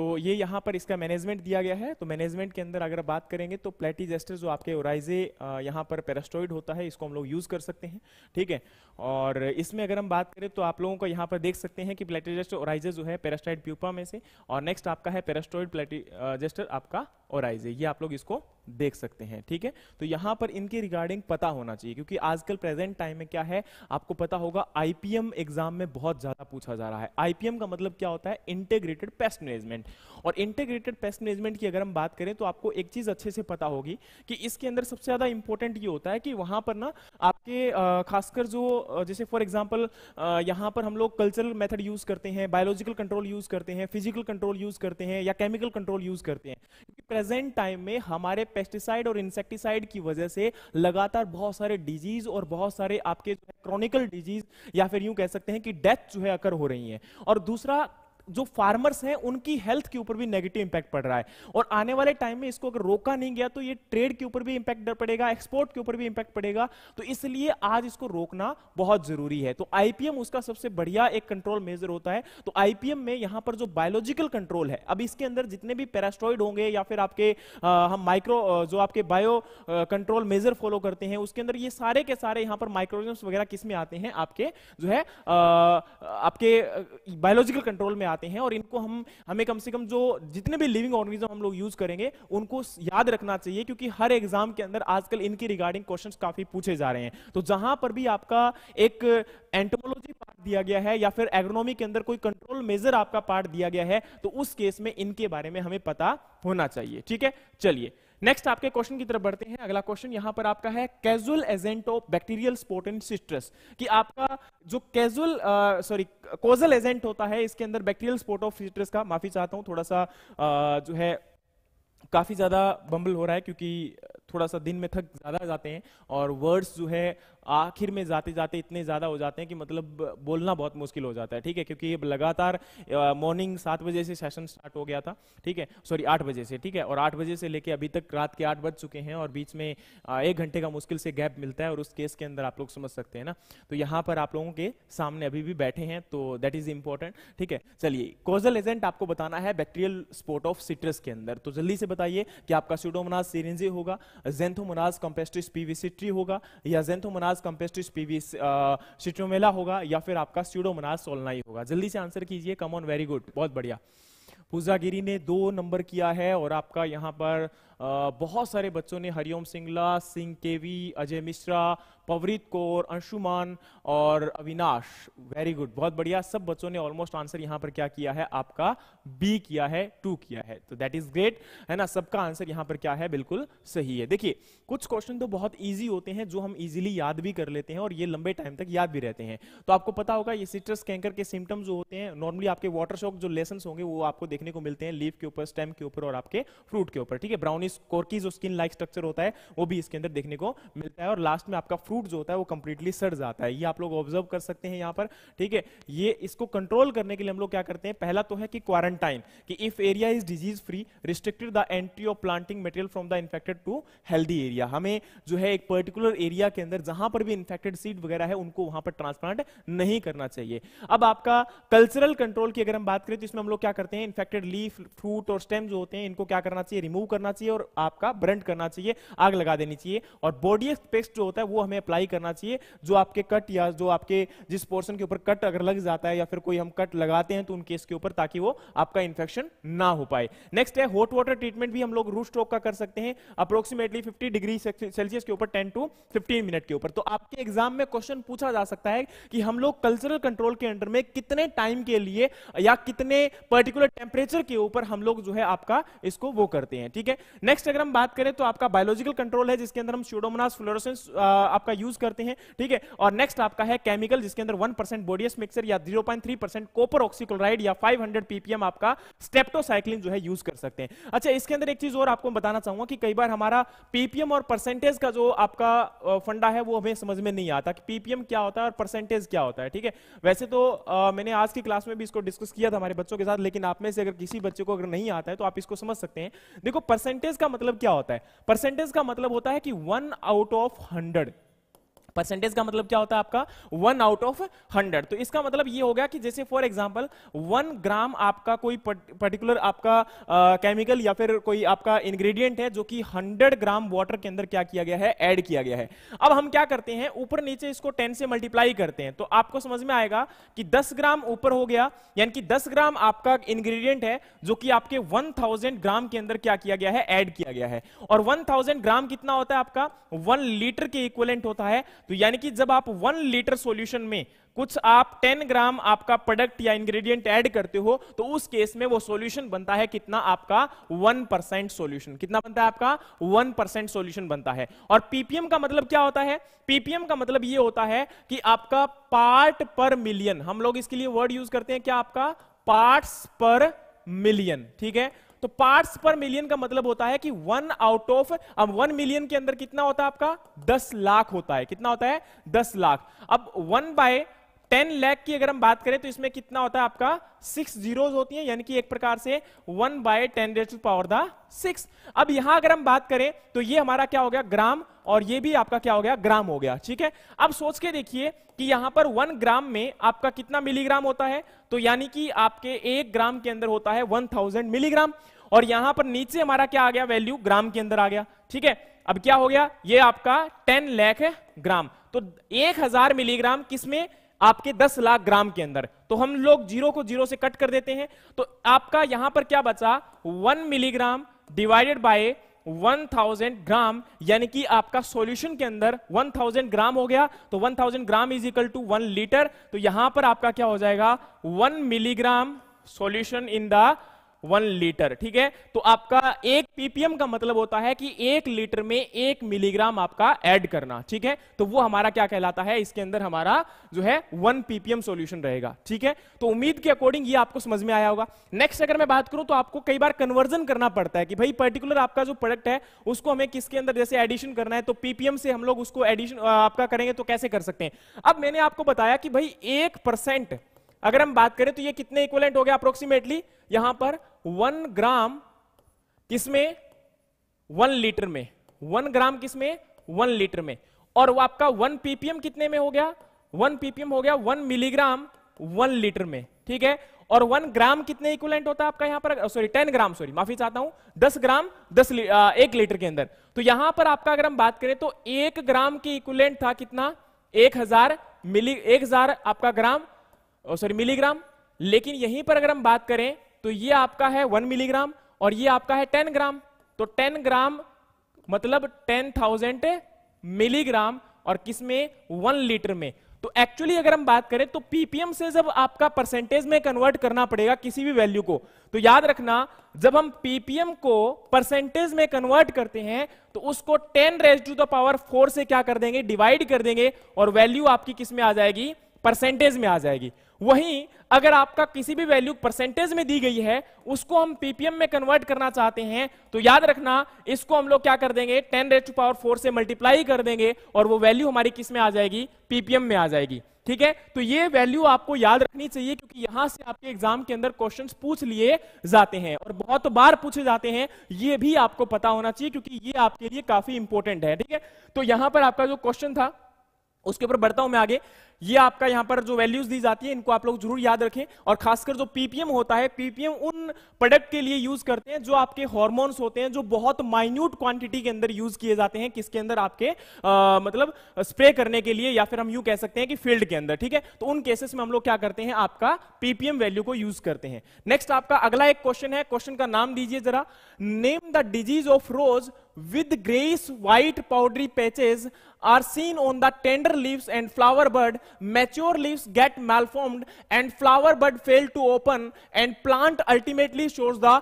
तो ये यहाँ पर इसका management दिया गया है तो मैनेजमेंट के अंदर अगर बात करेंगे तो प्लेटीजेस्टर जो आपके ओराइजे यहाँ पर पेरास्टोइड होता है इसको हम लोग यूज़ कर सकते हैं ठीक है और इसमें अगर हम बात करें तो आप लोगों को यहाँ पर देख सकते हैं कि प्लेटीजेस्टर ओराइजे जो है पेरास्टाइड प्यूपा में से और नेक्स्ट आपका है पेरास्टोइड प्लेटीजेस्टर आपका और आइजे ये आप लोग इसको देख सकते हैं ठीक है तो यहां पर इनके रिगार्डिंग पता होना चाहिए क्योंकि आजकल प्रेजेंट टाइम में क्या है आपको पता होगा आईपीएम एग्जाम में बहुत ज्यादा पूछा जा रहा है आईपीएम का मतलब क्या होता है इंटेग्रेटेड पेस्ट मैनेजमेंट और इंटेग्रेटेड पेस्ट मैनेजमेंट की अगर हम बात करें तो आपको एक चीज अच्छे से पता होगी कि इसके अंदर सबसे ज्यादा इंपॉर्टेंट ये होता है कि वहां पर ना आपके खासकर जो जैसे फॉर एग्जाम्पल यहां पर हम लोग कल्चरल मेथड यूज करते हैं बायोलॉजिकल कंट्रोल यूज करते हैं फिजिकल कंट्रोल यूज करते हैं या केमिकल कंट्रोल यूज करते हैं क्योंकि प्रेजेंट टाइम में हमारे पेस्टिसाइड और इंसेक्टिसाइड की वजह से लगातार बहुत सारे डिजीज और बहुत सारे आपके क्रॉनिकल डिजीज या फिर यूं कह सकते हैं कि डेथ जो है अकर हो रही है और दूसरा जो फार्मर्स हैं उनकी हेल्थ के ऊपर भी नेगेटिव इंपैक्ट पड़ रहा है और आने वाले टाइम में इसको अगर रोका नहीं गया तो ये ट्रेड के ऊपर भी इंपैक्ट पड़ेगा एक्सपोर्ट के ऊपर भी इंपैक्ट पड़ेगा तो इसलिए आज इसको रोकना बहुत जरूरी है तो आईपीएम उसका सबसे बढ़िया एक कंट्रोल मेजर होता है तो आईपीएम में यहां पर जो बायोलॉजिकल कंट्रोल है अब इसके अंदर जितने भी पेरास्ट्रॉइड होंगे या फिर आपके आ, हम माइक्रो जो आपके बायो कंट्रोल मेजर फॉलो करते हैं उसके अंदर ये सारे के सारे यहां पर माइक्रोजम्स वगैरह किसमें आते हैं आपके जो है आपके बायोलॉजिकल कंट्रोल में आते हैं और इनको हम हमें कम से कम जो जितने भी लिविंग ऑर्गेनिज्म हम लोग यूज करेंगे उनको याद रखना चाहिए क्योंकि हर एग्जाम के अंदर आजकल इनके रिगार्डिंग क्वेश्चन काफी पूछे जा रहे हैं तो जहां पर भी आपका एक एंटोमोलॉजी पार्ट दिया गया है या फिर एग्रोनॉमी के अंदर कोई कंट्रोल मेजर आपका पार्ट दिया गया है तो उस केस में इनके बारे में हमें पता होना चाहिए ठीक है चलिए नेक्स्ट आपके क्वेश्चन की तरफ बढ़ते हैं अगला क्वेश्चन यहां पर आपका है casual agent of bacterial spot and citrus कि आपका जो कैजुअल सॉरी कोजल एजेंट होता है इसके अंदर बैक्टीरियल स्पोर्ट ऑफ सिट्रस का माफी चाहता हूं थोड़ा सा आ, जो है काफ़ी ज़्यादा बंबल हो रहा है क्योंकि थोड़ा सा दिन में थक ज़्यादा जाते हैं और वर्ड्स जो है आखिर में जाते जाते इतने ज़्यादा हो जाते हैं कि मतलब बोलना बहुत मुश्किल हो जाता है ठीक है क्योंकि ये लगातार मॉर्निंग सात बजे से सेशन स्टार्ट हो गया था ठीक है सॉरी आठ बजे से ठीक है और आठ बजे से लेके अभी तक रात के आठ बज चुके हैं और बीच में एक घंटे का मुश्किल से गैप मिलता है और उस केस के अंदर आप लोग समझ सकते हैं ना तो यहाँ पर आप लोगों के सामने अभी भी बैठे हैं तो दैट इज इंपॉर्टेंट ठीक है चलिए कोजल एजेंट आपको बताना है बैक्टीरियल स्पोर्ट ऑफ सिट्रस के अंदर तो जल्दी से बताइए कि आपका सीडोमनाज सीरेंजी होगा जेंथोमनाज कॉम्पेस्टिस पीवीसी होगा या जेंथोमनाज मोनास कंपेस्टिस पीवी सिट्रोमेला होगा या फिर आपका सीडोमोनास सोलनाई होगा जल्दी से आंसर कीजिए कम ऑन वेरी गुड बहुत बढ़िया पूजागिरी ने दो नंबर किया है और आपका यहाँ पर uh, बहुत सारे बच्चों ने हरिओम सिंगला सिंह केवी अजय मिश्रा पवरित कौर अंशुमान और अविनाश वेरी गुड बहुत बढ़िया सब बच्चों ने ऑलमोस्ट आंसर यहाँ पर क्या किया है आपका बी किया है टू किया है तो दैट इज ग्रेट है ना सबका आंसर यहां पर क्या है बिल्कुल सही है देखिए कुछ क्वेश्चन तो बहुत ईजी होते हैं जो हम इजिली याद भी कर लेते हैं और ये लंबे टाइम तक याद भी रहते हैं तो आपको पता होगा ये सिट्रस कैंकर के सिम्टम जो होते हैं नॉर्मली आपके वाटर शॉक जो लेसन होंगे वो आपको देखने को मिलते हैं लीफ के ऊपर स्टेम के ऊपर और आपके फ्रूट के ऊपर ठीक है ब्राउनिश कोर्की जो स्किन लाइक स्ट्रक्चर होता है वो भी इसके अंदर देखने को मिलता है और लास्ट में आपका फ्रूट जो होता है वो कंप्लीटली सड़ जाता है ये आप लोग ऑब्जर्व कर सकते हैं यहाँ पर ठीक है ये इसको कंट्रोल करने के लिए हम लोग क्या करते हैं पहला तो है कि क्वारंट वन टाइम कि if area is disease free restricted the entry of planting material from the infected to healthy area हमें जो है एक पर्टिकुलर एरिया के अंदर जहां पर भी इन्फेक्टेड सीड वगैरह है उनको वहां पर ट्रांसप्लांट नहीं करना चाहिए अब आपका कल्चरल कंट्रोल की अगर हम बात करें तो इसमें हम लोग क्या करते हैं इन्फेक्टेड लीफ फ्रूट और स्टेम जो होते हैं इनको क्या करना चाहिए रिमूव करना चाहिए और आपका ब्रंट करना चाहिए आग लगा देनी चाहिए और बॉडी पेस्ट जो होता है वो हमें अप्लाई करना चाहिए जो आपके कट या जो आपके जिस पोर्सन के ऊपर कट अगर लग जाता है या फिर कोई हम कट लगाते हैं तो उन केस के ऊपर ताकि वो आपका इंफेक्शन ना हो पाए नेक्स्ट है हॉट वाटर ट्रीटमेंट भी हम लोग रूट स्ट्रोक का कर सकते हैं अप्रोक्सीमेटली 50 डिग्री सेल्सियस के ऊपर 10 टू 15 मिनट के ऊपर तो आपके एग्जाम में क्वेश्चन पूछा जा सकता है कि हम लोग कल्चरल कंट्रोल के अंडर में कितने टाइम के लिए या कितने पर्टिकुलर टेम्परेचर के ऊपर हम लोग जो है आपका इसको वो करते हैं ठीक है नेक्स्ट अगर हम बात करें तो आपका बायोलॉजिकल कंट्रोल है जिसके अंदर हम स्यूडोमोनास फ्लोरोसेंस आपका यूज करते हैं ठीक है और नेक्स्ट आपका है केमिकल जिसके अंदर वन परसेंट बोडियस मिक्सर या zero point three percent copper oxychloride या फाइव हंड्रेड पीपीएम आपका स्टेप्टोसाइक्लिन जो है यूज कर सकते हैं अच्छा इसके अंदर एक चीज और आपको बताना चाहूंगा कि कई बार हमारा पीपीएम और परसेंटेज का जो आपका फंडा है वो हमें समझ में नहीं आता कि पीपीएम क्या होता है और परसेंटेज क्या होता है ठीक है वैसे तो आ, मैंने आज की क्लास में भी इसको डिस्कस किया था हमारे बच्चों के साथ लेकिन आप में से अगर किसी बच्चे को अगर नहीं आता है तो आप इसको समझ सकते हैं देखो परसेंटेज का मतलब क्या होता है परसेंटेज का मतलब होता है कि one out of hundred percentage का मतलब क्या होता है आपका वन आउट ऑफ हंड्रेड तो इसका मतलब ये हो गया कि जैसे फॉर एग्जाम्पल वन ग्राम आपका कोई पर्टिकुलर आपका केमिकल या फिर कोई आपका इंग्रेडिएंट है जो कि हंड्रेड ग्राम वाटर के अंदर क्या किया गया है एड किया गया है अब हम क्या करते हैं ऊपर नीचे इसको टेन से मल्टीप्लाई करते हैं तो आपको समझ में आएगा कि दस ग्राम ऊपर हो गया यानी कि दस ग्राम आपका इंग्रेडिएंट है जो कि आपके वन थाउजेंड ग्राम के अंदर क्या किया गया है एड किया गया है और वन थाउजेंड ग्राम कितना होता है आपका वन लीटर के इक्वलेंट होता है तो यानी कि जब आप वन लीटर सोल्यूशन में कुछ आप 10 ग्राम आपका प्रोडक्ट या इंग्रेडिएंट ऐड करते हो तो उस केस में वो सॉल्यूशन बनता है कितना आपका 1% परसेंट सोल्यूशन कितना बनता है आपका 1% परसेंट सोल्यूशन बनता है और पीपीएम का मतलब क्या होता है पीपीएम का मतलब ये होता है कि आपका पार्ट पर मिलियन हम लोग इसके लिए वर्ड यूज करते हैं क्या आपका पार्ट पर मिलियन ठीक है तो पार्ट्स पर मिलियन का मतलब होता है कि वन आउट ऑफ अब वन मिलियन के अंदर कितना होता है आपका दस लाख होता है कितना होता है दस लाख अब वन बाय टेन लैख की अगर हम बात करें तो इसमें कितना होता है आपका सिक्स जीरो होती है यानी कि एक प्रकार से one by ten raised to power the six अब यहां अगर हम बात करें तो ये हमारा क्या हो गया ग्राम और ये भी आपका क्या हो गया ग्राम हो गया ठीक है अब सोच के देखिए कि यहां पर वन ग्राम में आपका कितना मिलीग्राम होता है तो यानी कि आपके एक ग्राम के अंदर होता है वन थाउजेंड मिलीग्राम और यहां पर नीचे हमारा क्या आ गया वैल्यू ग्राम के अंदर आ गया ठीक है अब क्या हो गया ये आपका टेन लैख ग्राम तो एक हजार मिलीग्राम किसमें आपके 10 लाख ग्राम के अंदर तो हम लोग जीरो को जीरो से कट कर देते हैं तो आपका यहां पर क्या बचा one milligram divided by 1000 gram यानी कि आपका सॉल्यूशन के अंदर 1000 ग्राम हो गया तो 1000 gram is equal to one litre तो यहां पर आपका क्या हो जाएगा 1 milligram solution in the one litre ठीक है तो आपका एक पीपीएम का मतलब होता है कि एक लीटर में एक मिलीग्राम आपका ऐड करना ठीक है तो वो हमारा क्या कहलाता है इसके अंदर हमारा जो है वन पीपीएम सॉल्यूशन रहेगा ठीक है तो उम्मीद के अकॉर्डिंग ये आपको समझ में आया होगा नेक्स्ट अगर मैं बात करूं तो आपको कई बार कन्वर्जन करना पड़ता है कि भाई पर्टिकुलर आपका जो प्रोडक्ट है उसको हमें किसके अंदर जैसे एडिशन करना है तो पीपीएम से हम लोग उसको एडिशन आपका करेंगे तो कैसे कर सकते हैं अब मैंने आपको बताया कि भाई एक परसेंट अगर हम बात करें तो ये कितने इक्वलेंट हो गया अप्रोक्सीमेटली यहां पर वन ग्राम किसमें वन लीटर में वन ग्राम किसमें वन लीटर में और वो आपका वन पीपीएम कितने में हो गया वन पीपीएम हो गया वन मिलीग्राम वन लीटर में ठीक है और वन ग्राम कितने इक्वलेंट होता है आपका यहां पर सॉरी टेन ग्राम सॉरी माफी चाहता हूं दस ग्राम दस ली, आ, एक लीटर के अंदर तो यहां पर आपका अगर हम बात करें तो एक ग्राम की इक्वलेंट था कितना एक हजार मिली एक हजार आपका ग्राम सॉरी मिलीग्राम लेकिन यहीं पर अगर हम बात करें तो ये आपका है वन मिलीग्राम और ये आपका है टेन ग्राम तो टेन ग्राम मतलब टेन थाउजेंड मिलीग्राम और किसमें वन लीटर में तो एक्चुअली अगर हम बात करें तो पीपीएम से जब आपका परसेंटेज में कन्वर्ट करना पड़ेगा किसी भी वैल्यू को तो याद रखना जब हम पीपीएम को परसेंटेज में कन्वर्ट करते हैं तो उसको 10 रेज टू द पावर 4 से क्या कर देंगे डिवाइड कर देंगे और वैल्यू आपकी किस में आ जाएगी परसेंटेज में आ जाएगी वहीं अगर आपका किसी भी वैल्यू परसेंटेज में दी गई है उसको हम पीपीएम में कन्वर्ट करना चाहते हैं तो याद रखना इसको हम लोग क्या कर देंगे ten raised to power four से मल्टीप्लाई कर देंगे और वो वैल्यू हमारी किस में आ जाएगी पीपीएम में आ जाएगी ठीक है तो ये वैल्यू आपको याद रखनी चाहिए क्योंकि यहां से आपके एग्जाम के अंदर क्वेश्चन पूछ लिए जाते हैं और बहुत बार पूछे जाते हैं ये भी आपको पता होना चाहिए क्योंकि ये आपके लिए काफी इंपॉर्टेंट है ठीक है तो यहां पर आपका जो क्वेश्चन था उसके ऊपर बढ़ता हूं मैं आगे ये आपका यहां पर जो वैल्यूज दी जाती है इनको आप लोग जरूर याद रखें और खासकर जो पीपीएम होता है पीपीएम उन प्रोडक्ट के लिए यूज करते हैं जो आपके हॉर्मोन्स होते हैं जो बहुत माइन्यूट क्वांटिटी के अंदर यूज किए जाते हैं किसके अंदर आपके आ, मतलब स्प्रे करने के लिए या फिर हम यू कह सकते हैं कि फील्ड के अंदर ठीक है तो उन केसेस में हम लोग क्या करते हैं आपका पीपीएम वैल्यू को यूज करते हैं नेक्स्ट आपका अगला एक क्वेश्चन है क्वेश्चन का नाम दीजिए जरा name the disease of rose with grace white powdery patches are seen on the tender leaves and flower bud mature leaves get malformed and flower bud fail to open and plant ultimately shows the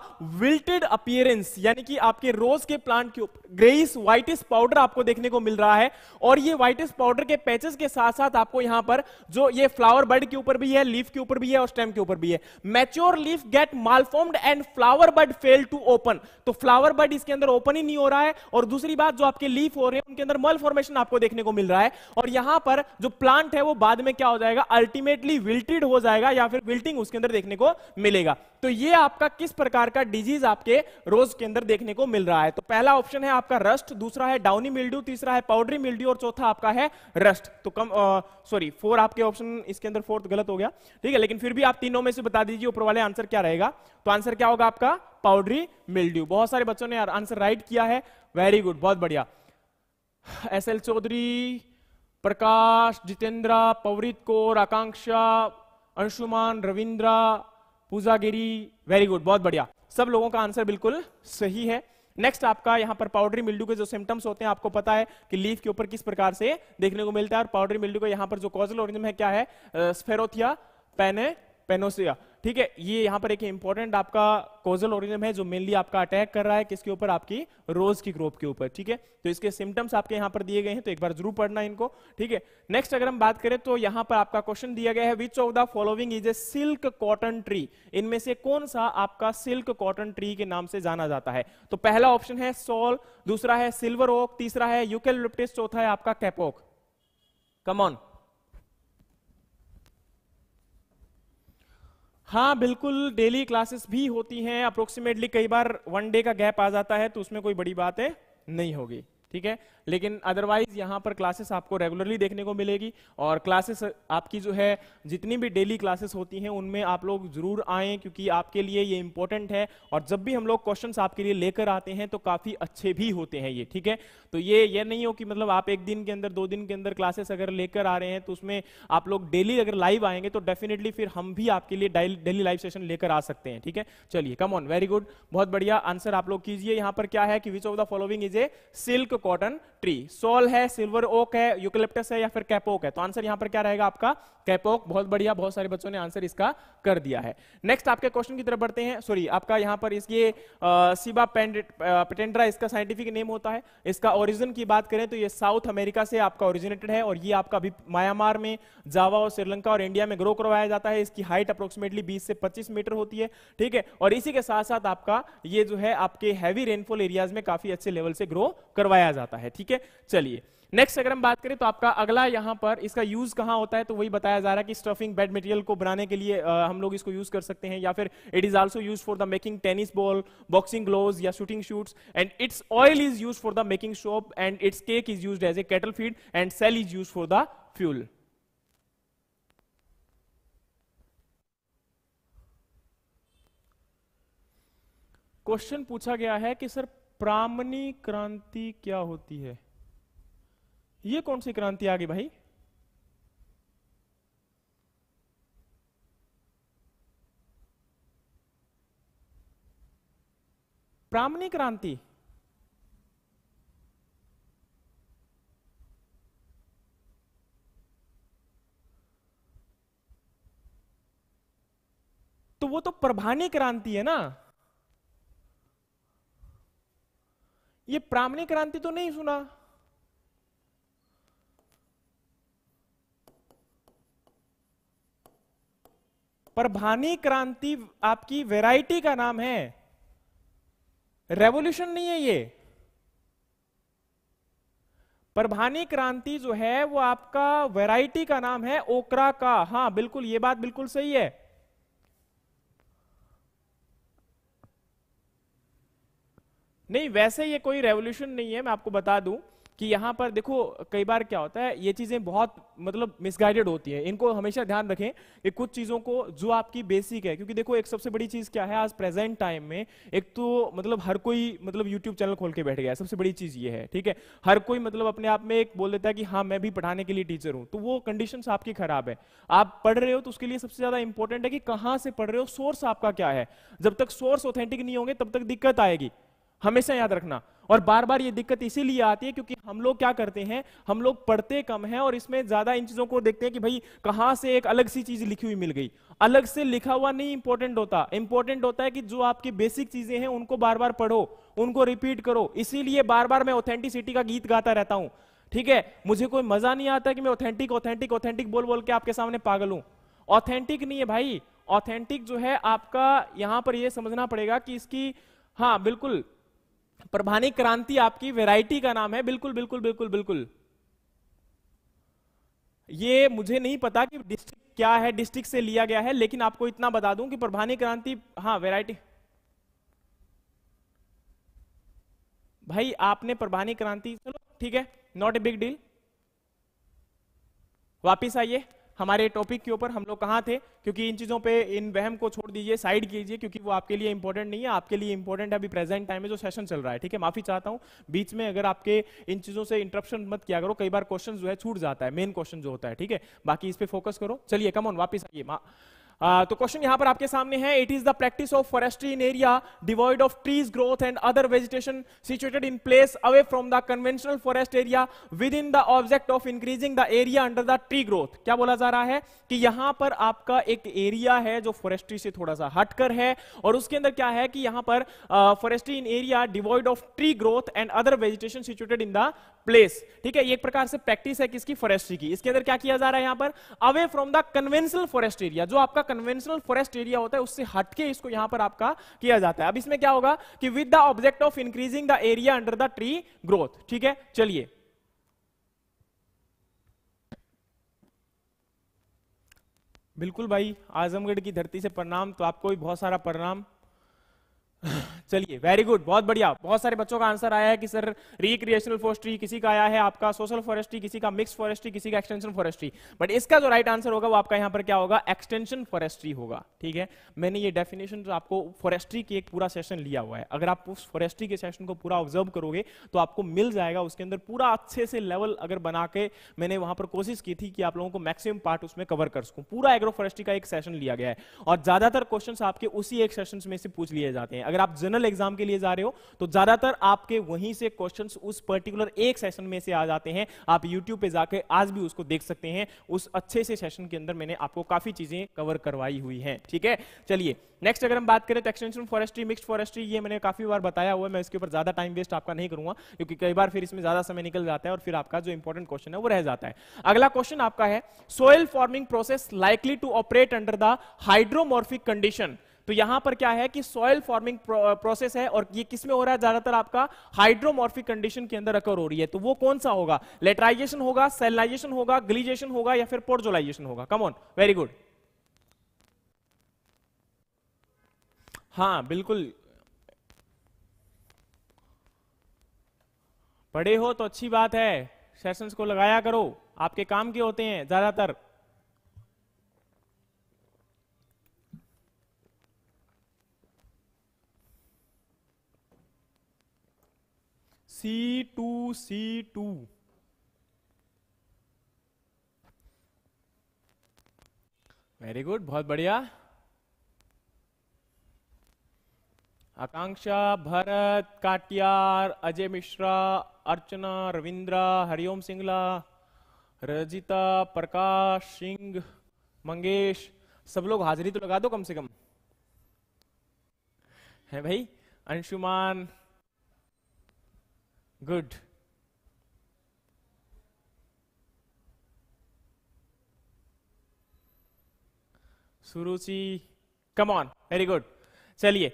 wilted appearance यानी कि आपके रोज के plant के ऊपर grace whitish powder आपको देखने को मिल रहा है और ये व्हाइटिस पाउडर के पैचेस के साथ साथ आपको यहां पर जो ये फ्लावर बड के ऊपर भी है लीफ के ऊपर भी है और स्टेम के ऊपर भी है mature leaf get malformed and flower bud fail to open तो फ्लावर बड इसके अंदर ओपन ही नहीं हो रहा रहा है और दूसरी बात जो आपके लीफ हो रहे हैं उनके अंदर मल फॉर्मेशन आपको देखने को मिल रहा है और यहां पर जो प्लांट है वो बाद में क्या हो जाएगा अल्टीमेटली विल्टेड हो जाएगा या फिर विल्टिंग उसके अंदर देखने को मिलेगा तो ये आपका किस प्रकार का डिजीज आपके रोज के अंदर देखने को मिल रहा है तो पहला ऑप्शन है आपका रस्ट दूसरा है डाउनी मिल्ड्यू तीसरा है पाउडरी मिल्ड्यू और चौथा आपका है रस्ट तो कम सॉरी फोर आपके ऑप्शन इसके अंदर फोर्थ गलत हो गया ठीक है लेकिन फिर भी आप तीनों में से बता दीजिए ऊपर वाले आंसर क्या रहेगा तो आंसर क्या होगा आपका पाउडरी मिल्ड्यू बहुत सारे बच्चों ने आंसर राइट किया है वेरी गुड बहुत बढ़िया S L Chaudhary Prakash Jitendra Pavrit Kaur Akanksha Anshuman Ravindra Pooja Giri very good बहुत बढ़िया सब लोगों का आंसर बिल्कुल सही है नेक्स्ट आपका यहां पर पाउडरी मिल्डू के जो सिम्टम्स होते हैं आपको पता है कि लीफ के ऊपर किस प्रकार से देखने को मिलता है और पाउडरी मिल्डू का यहां पर जो कॉजल ऑरिजम है क्या है स्फेरोथिया पेने पेनोसिया ठीक है ये यहां पर एक इंपॉर्टेंट आपका कोजल ऑर्गेनिज्म है जो मेनली आपका अटैक कर रहा है किसके ऊपर आपकी रोज की ग्रोप के ऊपर ठीक है तो इसके सिम्टम्स आपके यहां पर दिए गए हैं तो एक बार जरूर पढ़ना इनको ठीक है नेक्स्ट अगर हम बात करें तो यहां पर आपका क्वेश्चन दिया गया है which of the following is a silk cotton tree इनमें से कौन सा आपका सिल्क कॉटन ट्री के नाम से जाना जाता है तो पहला ऑप्शन है सोल दूसरा है सिल्वर ओक तीसरा है यूकेलिप्टिस चौथा है आपका कैपोक कमॉन हाँ बिल्कुल डेली क्लासेस भी होती हैं अप्रोक्सीमेटली कई बार वन डे का गैप आ जाता है तो उसमें कोई बड़ी बात है नहीं होगी ठीक है लेकिन अदरवाइज यहां पर क्लासेस आपको रेगुलरली देखने को मिलेगी और क्लासेस आपकी जो है जितनी भी डेली क्लासेस होती हैं उनमें आप लोग जरूर आए क्योंकि आपके लिए ये इंपॉर्टेंट है और जब भी हम लोग क्वेश्चन आपके लिए लेकर आते हैं तो काफ़ी अच्छे भी होते हैं ये ठीक है तो ये ये नहीं हो कि मतलब आप एक दिन के अंदर दो दिन के अंदर क्लासेस अगर लेकर आ रहे हैं तो उसमें आप लोग डेली अगर लाइव आएंगे तो डेफिनेटली फिर हम भी आपके लिए डेली लाइव सेशन लेकर आ सकते हैं ठीक है चलिए कम ऑन वेरी गुड बहुत बढ़िया आंसर आप लोग कीजिए यहाँ पर क्या है कि which of the following is a silk cotton tree सोल है सिल्वर ओक है यूकलिप्टस है या फिर कैपोक है तो आंसर यहां पर क्या रहेगा आपका कैपोक बहुत बढ़िया बहुत सारे बच्चों ने आंसर इसका कर दिया है नेक्स्ट आपके क्वेश्चन की तरफ बढ़ते हैं सॉरी आपका यहां पर इसके सिबा पेटेंड्रा इसका साइंटिफिक नेम होता है इसका ओरिजिन की बात करें तो ये साउथ अमेरिका से आपका ओरिजिनेटेड है और ये आपका अभी म्यांमार में जावा और श्रीलंका और इंडिया में ग्रो करवाया जाता है इसकी हाइट अप्रोक्सीमेटली बीस से पच्चीस मीटर होती है ठीक है और इसी के साथ साथ आपका ये जो है आपके हैवी रेनफॉल एरियाज में काफी अच्छे लेवल से ग्रो करवाया पाया जाता है ठीक है चलिए नेक्स्ट अगर हम बात करें तो आपका अगला यहाँ पर इसका यूज कहाँ होता है तो वही बताया जा रहा है कि स्टफिंग बेड मटेरियल को बनाने के लिए आ, हम लोग इसको यूज कर सकते हैं या फिर it is also use for the making tennis ball boxing glove या शूटिंग शूट्स and its oil is use for the making soap and its cake is use as a cattle feed and shell is use for the fuel question पूछा गया है कि sir प्रामणी क्रांति क्या होती है ये कौन सी क्रांति आ गई भाई प्रामणी क्रांति तो वो तो प्रभानी क्रांति है ना ये प्रामणिक क्रांति तो नहीं सुना पर भानी क्रांति आपकी वैरायटी का नाम है रेवोल्यूशन नहीं है ये प्रभानी क्रांति जो है वो आपका वैरायटी का नाम है ओकरा का हां बिल्कुल ये बात बिल्कुल सही है नहीं वैसे ये कोई रेवोल्यूशन नहीं है मैं आपको बता दूं कि यहाँ पर देखो कई बार क्या होता है ये चीज़ें बहुत मतलब मिसगाइडेड होती है इनको हमेशा ध्यान रखें कि कुछ चीज़ों को जो आपकी बेसिक है क्योंकि देखो एक सबसे बड़ी चीज़ क्या है आज प्रेजेंट टाइम में एक तो मतलब हर कोई मतलब यूट्यूब चैनल खोल के बैठ गया सबसे बड़ी चीज़ ये है ठीक है हर कोई मतलब अपने आप में एक बोल देता है कि हाँ मैं भी पढ़ाने के लिए टीचर हूं तो वो कंडीशन आपकी खराब है आप पढ़ रहे हो तो उसके लिए सबसे ज़्यादा इंपॉर्टेंट है कि कहाँ से पढ़ रहे हो सोर्स आपका क्या है जब तक सोर्स ऑथेंटिक नहीं होंगे तब तक दिक्कत आएगी हमेशा याद रखना और बार बार ये दिक्कत इसीलिए आती है क्योंकि हम लोग क्या करते हैं हम लोग पढ़ते कम हैं और इसमें ज्यादा इन चीजों को देखते हैं कि भाई कहां से एक अलग सी चीज लिखी हुई मिल गई अलग से लिखा हुआ नहीं इंपॉर्टेंट होता इंपॉर्टेंट होता है कि जो आपकी बेसिक चीजें हैं उनको बार बार पढ़ो उनको रिपीट करो इसीलिए बार बार मैं ऑथेंटिसिटी का गीत गाता रहता हूं ठीक है मुझे कोई मजा नहीं आता कि मैं ऑथेंटिक ऑथेंटिक ऑथेंटिक बोल बोल के आपके सामने पागल हूं ऑथेंटिक नहीं है भाई ऑथेंटिक जो है आपका यहां पर यह समझना पड़ेगा कि इसकी हाँ बिल्कुल प्रभानी क्रांति आपकी वेराइटी का नाम है बिल्कुल बिल्कुल बिल्कुल बिल्कुल ये मुझे नहीं पता कि डिस्ट्रिक्ट क्या है डिस्ट्रिक्ट से लिया गया है लेकिन आपको इतना बता दूं कि प्रभानी क्रांति हाँ वेराइटी भाई आपने प्रभानी क्रांति चलो ठीक है नॉट ए बिग डील वापिस आइए हमारे टॉपिक के ऊपर हम लोग कहाँ थे क्योंकि इन चीज़ों पे इन वहम को छोड़ दीजिए साइड कीजिए क्योंकि वो आपके लिए इंपॉर्टेंट नहीं है आपके लिए इंपॉर्टेंट अभी प्रेजेंट टाइम में जो सेशन चल रहा है ठीक है माफी चाहता हूँ बीच में अगर आपके इन चीज़ों से इंटरप्शन मत किया करो कई बार क्वेश्चन जो है छूट जाता है मेन क्वेश्चन जो होता है ठीक है बाकी इस पर फोकस करो चलिए कमोन वापिस आइए तो क्वेश्चन यहां पर आपके सामने है it is the practice of forestry in area devoid of trees growth and other vegetation situated in place away from the conventional forest area within the object of increasing the area under the tree growth क्या बोला जा रहा है कि यहां पर आपका एक एरिया है जो फॉरेस्ट्री से थोड़ा सा हटकर है और उसके अंदर क्या है कि यहां पर forestry in area devoid of tree growth and other vegetation situated in the place ठीक है एक प्रकार से प्रैक्टिस है किसकी फॉरेस्ट्री की इसके अंदर क्या किया जा रहा है यहां पर away from the conventional forest area जो आपका कन्वेंशनल फॉरेस्ट एरिया होता है उससे हटके इसको यहां पर आपका किया जाता है अब इसमें क्या होगा कि with the object of increasing the area under the tree growth ठीक है चलिए बिल्कुल भाई आजमगढ़ की धरती से परिणाम तो आपको भी बहुत सारा परिणाम [LAUGHS] चलिए वेरी गुड बहुत बढ़िया बहुत सारे बच्चों का आंसर आया है कि सर रिक्रिएशनल फॉरेस्ट्री किसी का आया है आपका सोशल फॉरेस्ट्री किसी का मिक्स फॉरेस्ट्री किसी का एक्सटेंशन फॉरेस्ट्री बट इसका जो राइट आंसर होगा वो आपका यहां पर क्या होगा एक्सटेंशन फॉरेस्ट्री होगा ठीक है मैंने ये डेफिनेशन तो आपको फॉरेस्ट्री की एक पूरा सेशन लिया हुआ है अगर आप उस फॉरेस्ट्री के सेशन को पूरा ऑब्जर्व करोगे तो आपको मिल जाएगा उसके अंदर पूरा अच्छे से लेवल अगर बना के मैंने वहां पर कोशिश की थी कि आप लोगों को मैक्सिमम पार्ट उसमें कवर कर सकूं पूरा एग्रो फॉरेस्ट्री का एक सेशन लिया गया है और ज्यादातर क्वेश्चन आपके उसी एक सेशन में से पूछ लिए जाते हैं अगर आप जनरल एग्जाम के लिए जा रहे हो तो ज्यादातर आपके वहीं से क्वेश्चन उस पर्टिकुलर एक सेशन में से आ जाते हैं आप यूट्यूब पे जाकर आज भी उसको देख सकते हैं उस अच्छे से सेशन के अंदर मैंने आपको काफी चीजें कवर करवाई हुई है ठीक है चलिए नेक्स्ट अगर हम बात करें तो एक्सटेंशन फॉरेस्ट्री मिक्स फॉरेस्ट्री ये मैंने काफी बार बताया हुआ है मैं इसके ऊपर ज्यादा टाइम वेस्ट आपका नहीं करूंगा क्योंकि कई बार फिर इसमें ज्यादा समय निकल जाता है और फिर आपका जो इंपॉर्टेंट क्वेश्चन है वो रह जाता है अगला क्वेश्चन आपका है soil forming process likely to operate under the hydromorphic condition तो यहां पर क्या है कि सॉयल फॉर्मिंग प्रोसेस है और ये किसमें हो रहा है ज्यादातर आपका हाइड्रोमॉर्फिक कंडीशन के अंदर अकर हो रही है तो वो कौन सा होगा लेटराइजेशन होगा सेलनाइजेशन होगा ग्लीजेशन होगा या फिर पोर्जोलाइजेशन होगा ऑन वेरी गुड हाँ बिल्कुल पढ़े हो तो अच्छी बात है सेशंस को लगाया करो आपके काम के होते हैं ज्यादातर C two C two very good बहुत बढ़िया आकांक्षा भरत काटियार अजय मिश्रा अर्चना रविंद्रा हरिओम सिंगला रजिता प्रकाश सिंह मंगेश सब लोग हाजिरी तो लगा दो कम से कम है भाई Anshuman good Suruchi come on very good चलिए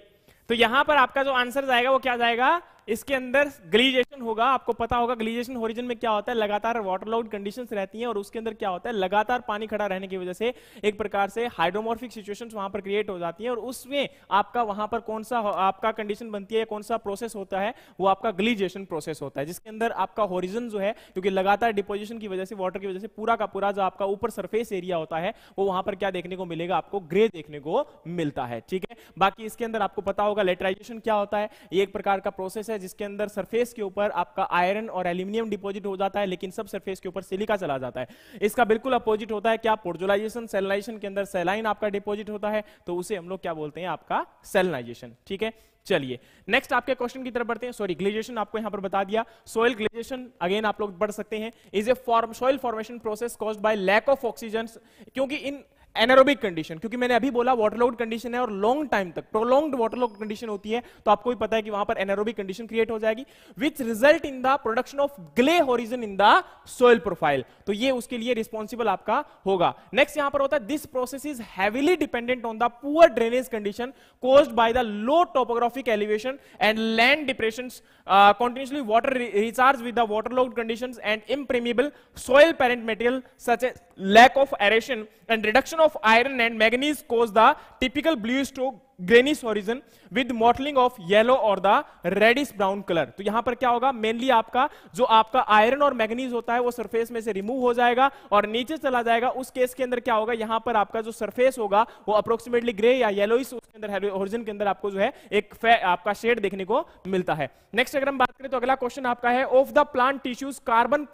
तो यहां पर आपका जो आंसर जाएगा वो क्या जाएगा इसके अंदर ग्लीजेशन होगा आपको पता होगा ग्लीजेशन होरिजन में क्या होता है लगातार लाउड कंडीशन रहती हैं और उसके अंदर क्या होता है लगातार पानी खड़ा रहने की वजह से एक प्रकार से हाइड्रोमोर्फिक सिचुएशन वहां पर क्रिएट हो जाती है और उसमें आपका वहां पर कौन सा आपका कंडीशन बनती है कौन सा प्रोसेस होता है वो आपका ग्लीजेशन प्रोसेस होता है जिसके अंदर आपका होरिजन जो है क्योंकि लगातार डिपोजिशन की वजह से वाटर की वजह से पूरा का पूरा जो आपका ऊपर सरफेस एरिया होता है वो वहां पर क्या देखने को मिलेगा आपको ग्रे देखने को मिलता है ठीक है बाकी इसके अंदर आपको पता होगा लेटराइजेशन क्या होता है ये एक प्रकार का प्रोसेस है है जिसके अंदर सरफेस के ऊपर आपका आयरन और एल्यूमिनियम डिपोजिट हो जाता है लेकिन सब सरफेस के ऊपर सिलिका चला जाता है इसका बिल्कुल अपोजिट होता है क्या पोर्जोलाइजेशन सेलनाइजेशन के अंदर सेलाइन आपका डिपोजिट होता है तो उसे हम लोग क्या बोलते हैं आपका सेलनाइजेशन ठीक है चलिए नेक्स्ट आपके क्वेश्चन की तरफ बढ़ते हैं सॉरी ग्लेजेशन आपको यहां पर बता दिया सोयल ग्लेजेशन अगेन आप लोग बढ़ सकते हैं is a form soil formation process cause by lack of oxygen क्योंकि इन एनरोबिक कंडीशन क्योंकि मैंने अभी बोला वाटरलोड कंडीशन है और लॉन्ग टाइम तक प्रोलॉन्ग वाटरलोड कंडीशन होती है तो आपको भी पता है कि वहां पर एनरोबिक कंडीशन क्रिएट हो जाएगी which result in the production of gley horizon in the soil profile तो ये उसके लिए रिस्पॉन्सिबल आपका होगा नेक्स्ट यहां पर होता है this process is heavily dependent on the poor drainage condition cause by the low topographic elevation and land depression continuously water recharge with the waterlogged condition and impermeable soil parent material such as lack of aeration and reduction of of iron and manganese cause the typical blue stroke. Greenish horizon with mottling of yellow और the reddish brown colour तो यहां पर क्या होगा mainly आपका जो आपका iron और मैगनीज होता है वो सरफेस में से रिमूव हो जाएगा और नीचे चला जाएगा उस केस के अंदर क्या होगा यहां पर आपका जो सरफेस होगा वो अप्रोक्सीमेटली ग्रे या येलोइस उसके अंदर ओरिजन के अंदर आपको जो है एक आपका शेड देखने को मिलता है नेक्स्ट अगर हम बात करें तो अगला क्वेश्चन आपका है of the plant tissues carbon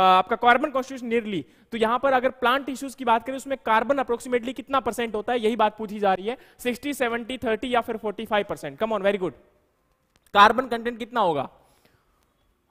आपका कार्बन कॉन्स्टिट्यूशन नियरली तो यहां पर अगर प्लांट टिश्यूज की बात करें उसमें कार्बन अप्रोक्सीमेटली कितना परसेंट होता है यही बात पूछी जा रही है सिक्सटी सेवेंटी थर्टी या फिर forty five percent come on very good carbon content कितना होगा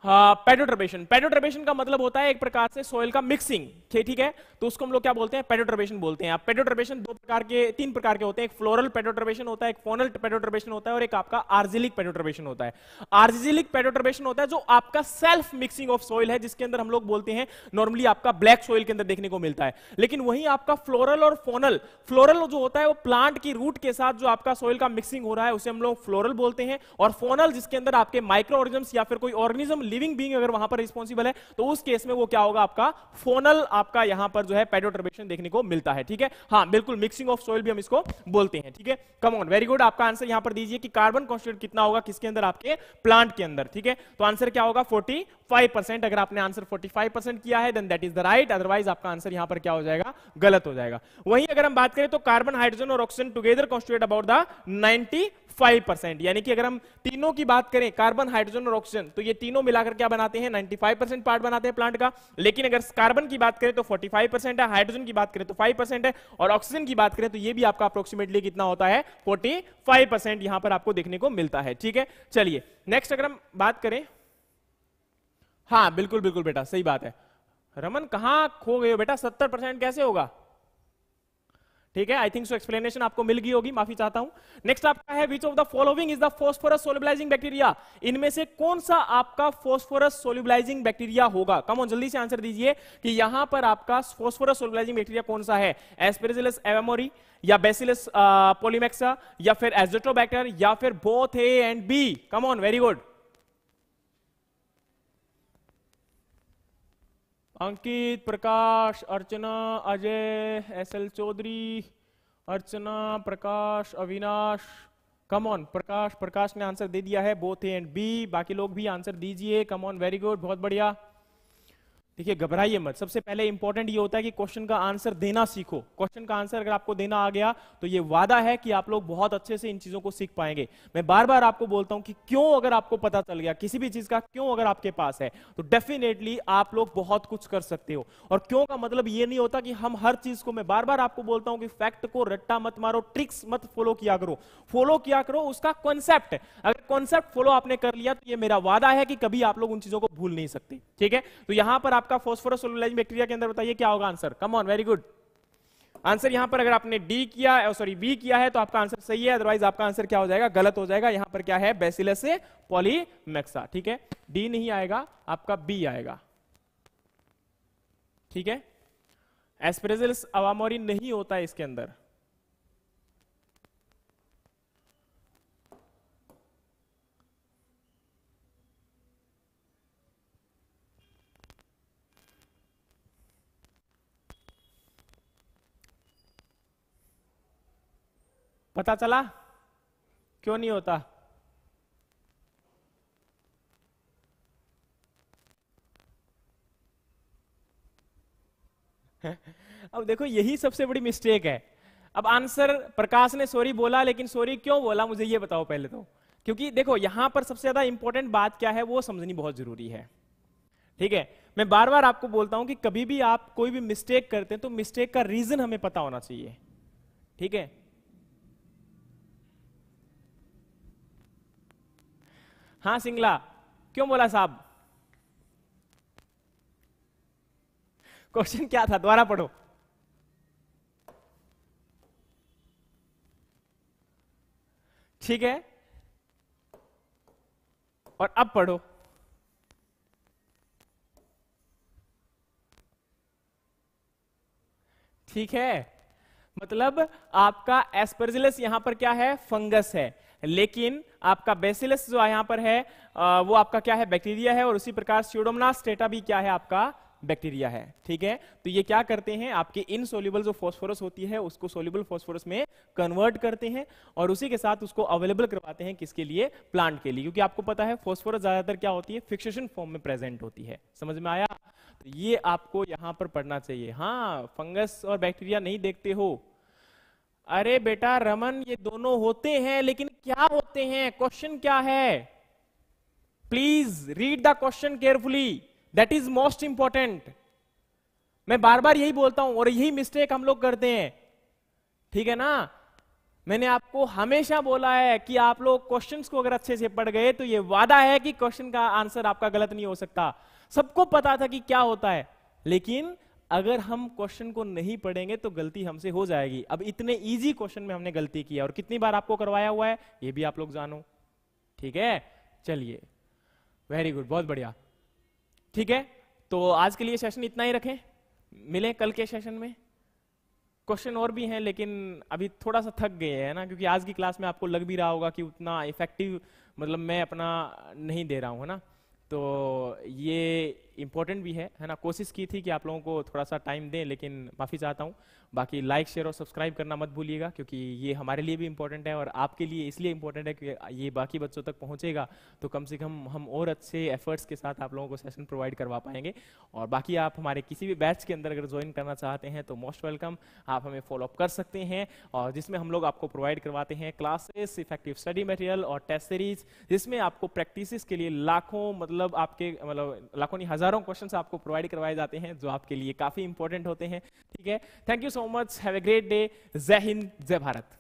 पेडोट्रबेशन हाँ, पेडोट्रबेशन का मतलब होता है एक प्रकार से सोयल का मिक्सिंग ठीक है तो उसको हम लोग क्या बोलते हैं पेडोट्रबेशन बोलते हैं पेडोट्रबेशन दो प्रकार के तीन प्रकार के होते हैं एक फ्लोरल पेडोट्रबेशन होता है एक फोनल पेडोट्रबेशन होता है और एक आपका आर्जिलिक पेडोट्रबेशन होता है आर्जिलिक पेडोट्रबेशन होता है जो आपका सेल्फ मिक्सिंग ऑफ सोयल है जिसके अंदर हम लोग बोलते हैं नॉर्मली आपका ब्लैक सोयल के अंदर देखने को मिलता है लेकिन वही आपका फ्लोरल और फोनल फ्लोरल जो होता है वो प्लांट की रूट के साथ जो आपका सोयल का मिक्सिंग हो रहा है उसे हम लोग फ्लोरल बोलते हैं और फोनल जिसके अंदर आपके माइक्रो या फिर कोई ऑर्गेनिज्म लिविंग बींग अगर वहां पर रिस्पॉन्सिबल है तो उस केस में वो क्या होगा आपका फोनल आपका यहां पर जो है पेडोट्रबेशन देखने को मिलता है ठीक है हाँ बिल्कुल मिक्सिंग ऑफ सोइल भी हम इसको बोलते हैं ठीक है कम ऑन वेरी गुड आपका आंसर यहां पर दीजिए कि कार्बन कॉन्स्टेंट कितना होगा किसके अंदर आपके प्लांट के अंदर ठीक है तो आंसर क्या होगा फोर्टी परसेंट अगर आपने आंसर 45 परसेंट किया है then that is the right otherwise आपका आंसर यहां पर क्या हो जाएगा गलत हो जाएगा वहीं अगर हम बात करें तो कार्बन हाइड्रोजन और oxygen together constitute about the 95 5% यानी कि अगर हम तीनों की बात करें कार्बन हाइड्रोजन और ऑक्सीजन तो ये तीनों मिला मिलाकर क्या बनाते हैं 95 परसेंट पार्ट बनाते हैं प्लांट का लेकिन अगर कार्बन की बात करें तो 45 परसेंट है हाइड्रोजन की बात करें तो 5 परसेंट है और ऑक्सीजन की बात करें तो ये भी आपका अप्रोक्सीमेटली कितना होता है 45 परसेंट यहां पर आपको देखने को मिलता है ठीक है चलिए नेक्स्ट अगर हम बात करें हाँ बिल्कुल बिल्कुल बेटा सही बात है रमन कहां खो गए बेटा सत्तर परसेंट कैसे होगा ठीक है आई थिंक सो एक्सप्लेनेशन आपको मिल गई होगी माफी चाहता हूं नेक्स्ट आपका है which of the following is the phosphorus solubilising bacteria इनमें से कौन सा आपका फोस्फोरस सोलिबलाइजिंग बैक्टीरिया होगा कम ऑन जल्दी से आंसर दीजिए कि यहां पर आपका फॉस्फोरस सोलिबलाइजिंग बैक्टीरिया कौन सा है एस्पेरिजिलस एवेमोरी या बेसिलस पोलिमेक्सा uh, या फिर एजोटोबैक्टर या फिर both A and B come on very good Ankit Prakash Archana Ajay S L Chaudhary Archana Prakash Avinash come on Prakash Prakash ने आंसर दे दिया है बोथ ए एंड बी बाकी लोग भी आंसर दीजिए कम ऑन वेरी गुड बहुत बढ़िया देखिए घबराइए मत सबसे पहले इंपॉर्टेंट ये होता है कि क्वेश्चन का आंसर देना सीखो क्वेश्चन का आंसर अगर आपको देना आ गया तो ये वादा है कि आप लोग बहुत अच्छे से इन चीजों को सीख पाएंगे मैं बार बार आपको बोलता हूं कि क्यों अगर आपको पता चल गया किसी भी चीज का क्यों अगर आपके पास है तो डेफिनेटली आप लोग बहुत कुछ कर सकते हो और क्यों का मतलब ये नहीं होता कि हम हर चीज को मैं बार बार आपको बोलता हूं कि फैक्ट को रट्टा मत मारो ट्रिक्स मत फॉलो किया करो फॉलो किया करो उसका कॉन्सेप्ट अगर कॉन्सेप्ट फॉलो आपने कर लिया तो ये मेरा वादा है कि कभी आप लोग उन चीजों को भूल नहीं सकते ठीक है तो यहां पर आप आपका फोस्फोरस बैक्टीरिया के अंदर बताइए क्या होगा answer come on very good answer यहां पर अगर आपने डी किया सॉरी बी किया है तो आपका आंसर सही है अदरवाइज आपका आंसर क्या हो जाएगा गलत हो जाएगा यहां पर क्या है बेसिलस पॉलीमेक्सा ठीक है डी नहीं आएगा आपका बी आएगा ठीक है एस्पेरेजिल्स अवामोरी नहीं होता है इसके अंदर पता चला क्यों नहीं होता [LAUGHS] अब देखो यही सबसे बड़ी मिस्टेक है अब आंसर प्रकाश ने सॉरी बोला लेकिन सॉरी क्यों बोला मुझे ये बताओ पहले तो क्योंकि देखो यहां पर सबसे ज्यादा इंपॉर्टेंट बात क्या है वो समझनी बहुत जरूरी है ठीक है मैं बार बार आपको बोलता हूं कि कभी भी आप कोई भी मिस्टेक करते हैं तो मिस्टेक का रीजन हमें पता होना चाहिए ठीक है हां सिंगला क्यों बोला साहब क्वेश्चन क्या था दोबारा पढ़ो ठीक है और अब पढ़ो ठीक है मतलब आपका एस्परजिलस यहां पर क्या है फंगस है लेकिन आपका बेसिलस जो यहां पर है वो आपका क्या है बैक्टीरिया है और उसी प्रकार स्यूडोमनास स्टेटा भी क्या है आपका बैक्टीरिया है ठीक है तो ये क्या करते हैं आपके सोल्यूबल जो फॉस्फोरस होती है उसको सोल्यूबल फॉस्फोरस में कन्वर्ट करते हैं और उसी के साथ उसको अवेलेबल करवाते हैं किसके लिए प्लांट के लिए क्योंकि आपको पता है फॉस्फोरस ज्यादातर क्या होती है फिक्सेशन फॉर्म में प्रेजेंट होती है समझ में आया तो ये आपको यहां पर पढ़ना चाहिए हाँ फंगस और बैक्टीरिया नहीं देखते हो अरे बेटा रमन ये दोनों होते हैं लेकिन क्या होते हैं क्वेश्चन क्या है please read the question carefully that is most important मैं बार बार यही बोलता हूं और यही मिस्टेक हम लोग करते हैं ठीक है ना मैंने आपको हमेशा बोला है कि आप लोग क्वेश्चंस को अगर अच्छे से पढ़ गए तो ये वादा है कि क्वेश्चन का आंसर आपका गलत नहीं हो सकता सबको पता था कि क्या होता है लेकिन अगर हम क्वेश्चन को नहीं पढ़ेंगे तो गलती हमसे हो जाएगी अब इतने इजी क्वेश्चन में हमने गलती की है और कितनी बार आपको करवाया हुआ है ये भी आप लोग जानो ठीक है चलिए वेरी गुड बहुत बढ़िया ठीक है तो आज के लिए सेशन इतना ही रखें मिलें कल के सेशन में क्वेश्चन और भी हैं लेकिन अभी थोड़ा सा थक गए हैं ना क्योंकि आज की क्लास में आपको लग भी रहा होगा कि उतना इफेक्टिव मतलब मैं अपना नहीं दे रहा हूँ है ना तो ये इंपॉर्टेंट भी है है ना कोशिश की थी कि आप लोगों को थोड़ा सा टाइम दें लेकिन माफ़ी चाहता हूँ बाकी लाइक शेयर और सब्सक्राइब करना मत भूलिएगा क्योंकि ये हमारे लिए भी इंपॉर्टेंट है और आपके लिए इसलिए इंपॉर्टेंट है क्योंकि ये बाकी बच्चों तक पहुँचेगा तो कम से कम हम और अच्छे एफर्ट्स के साथ आप लोगों को सेशन प्रोवाइड करवा पाएंगे और बाकी आप हमारे किसी भी बैच के अंदर अगर ज्वाइन करना चाहते हैं तो मोस्ट वेलकम आप हमें फॉलोअप कर सकते हैं और जिसमें हम लोग आपको प्रोवाइड करवाते हैं क्लासेस इफेक्टिव स्टडी मटेरियल और टेस्ट सीरीज जिसमें आपको प्रैक्टिस के लिए लाखों मतलब आपके मतलब लाखों नहीं हजारों क्वेश्चन आपको प्रोवाइड करवाए जाते हैं जो आपके लिए काफी इंपॉर्टेंट होते हैं ठीक है thank you so so much have a great day Jai Hind जय भारत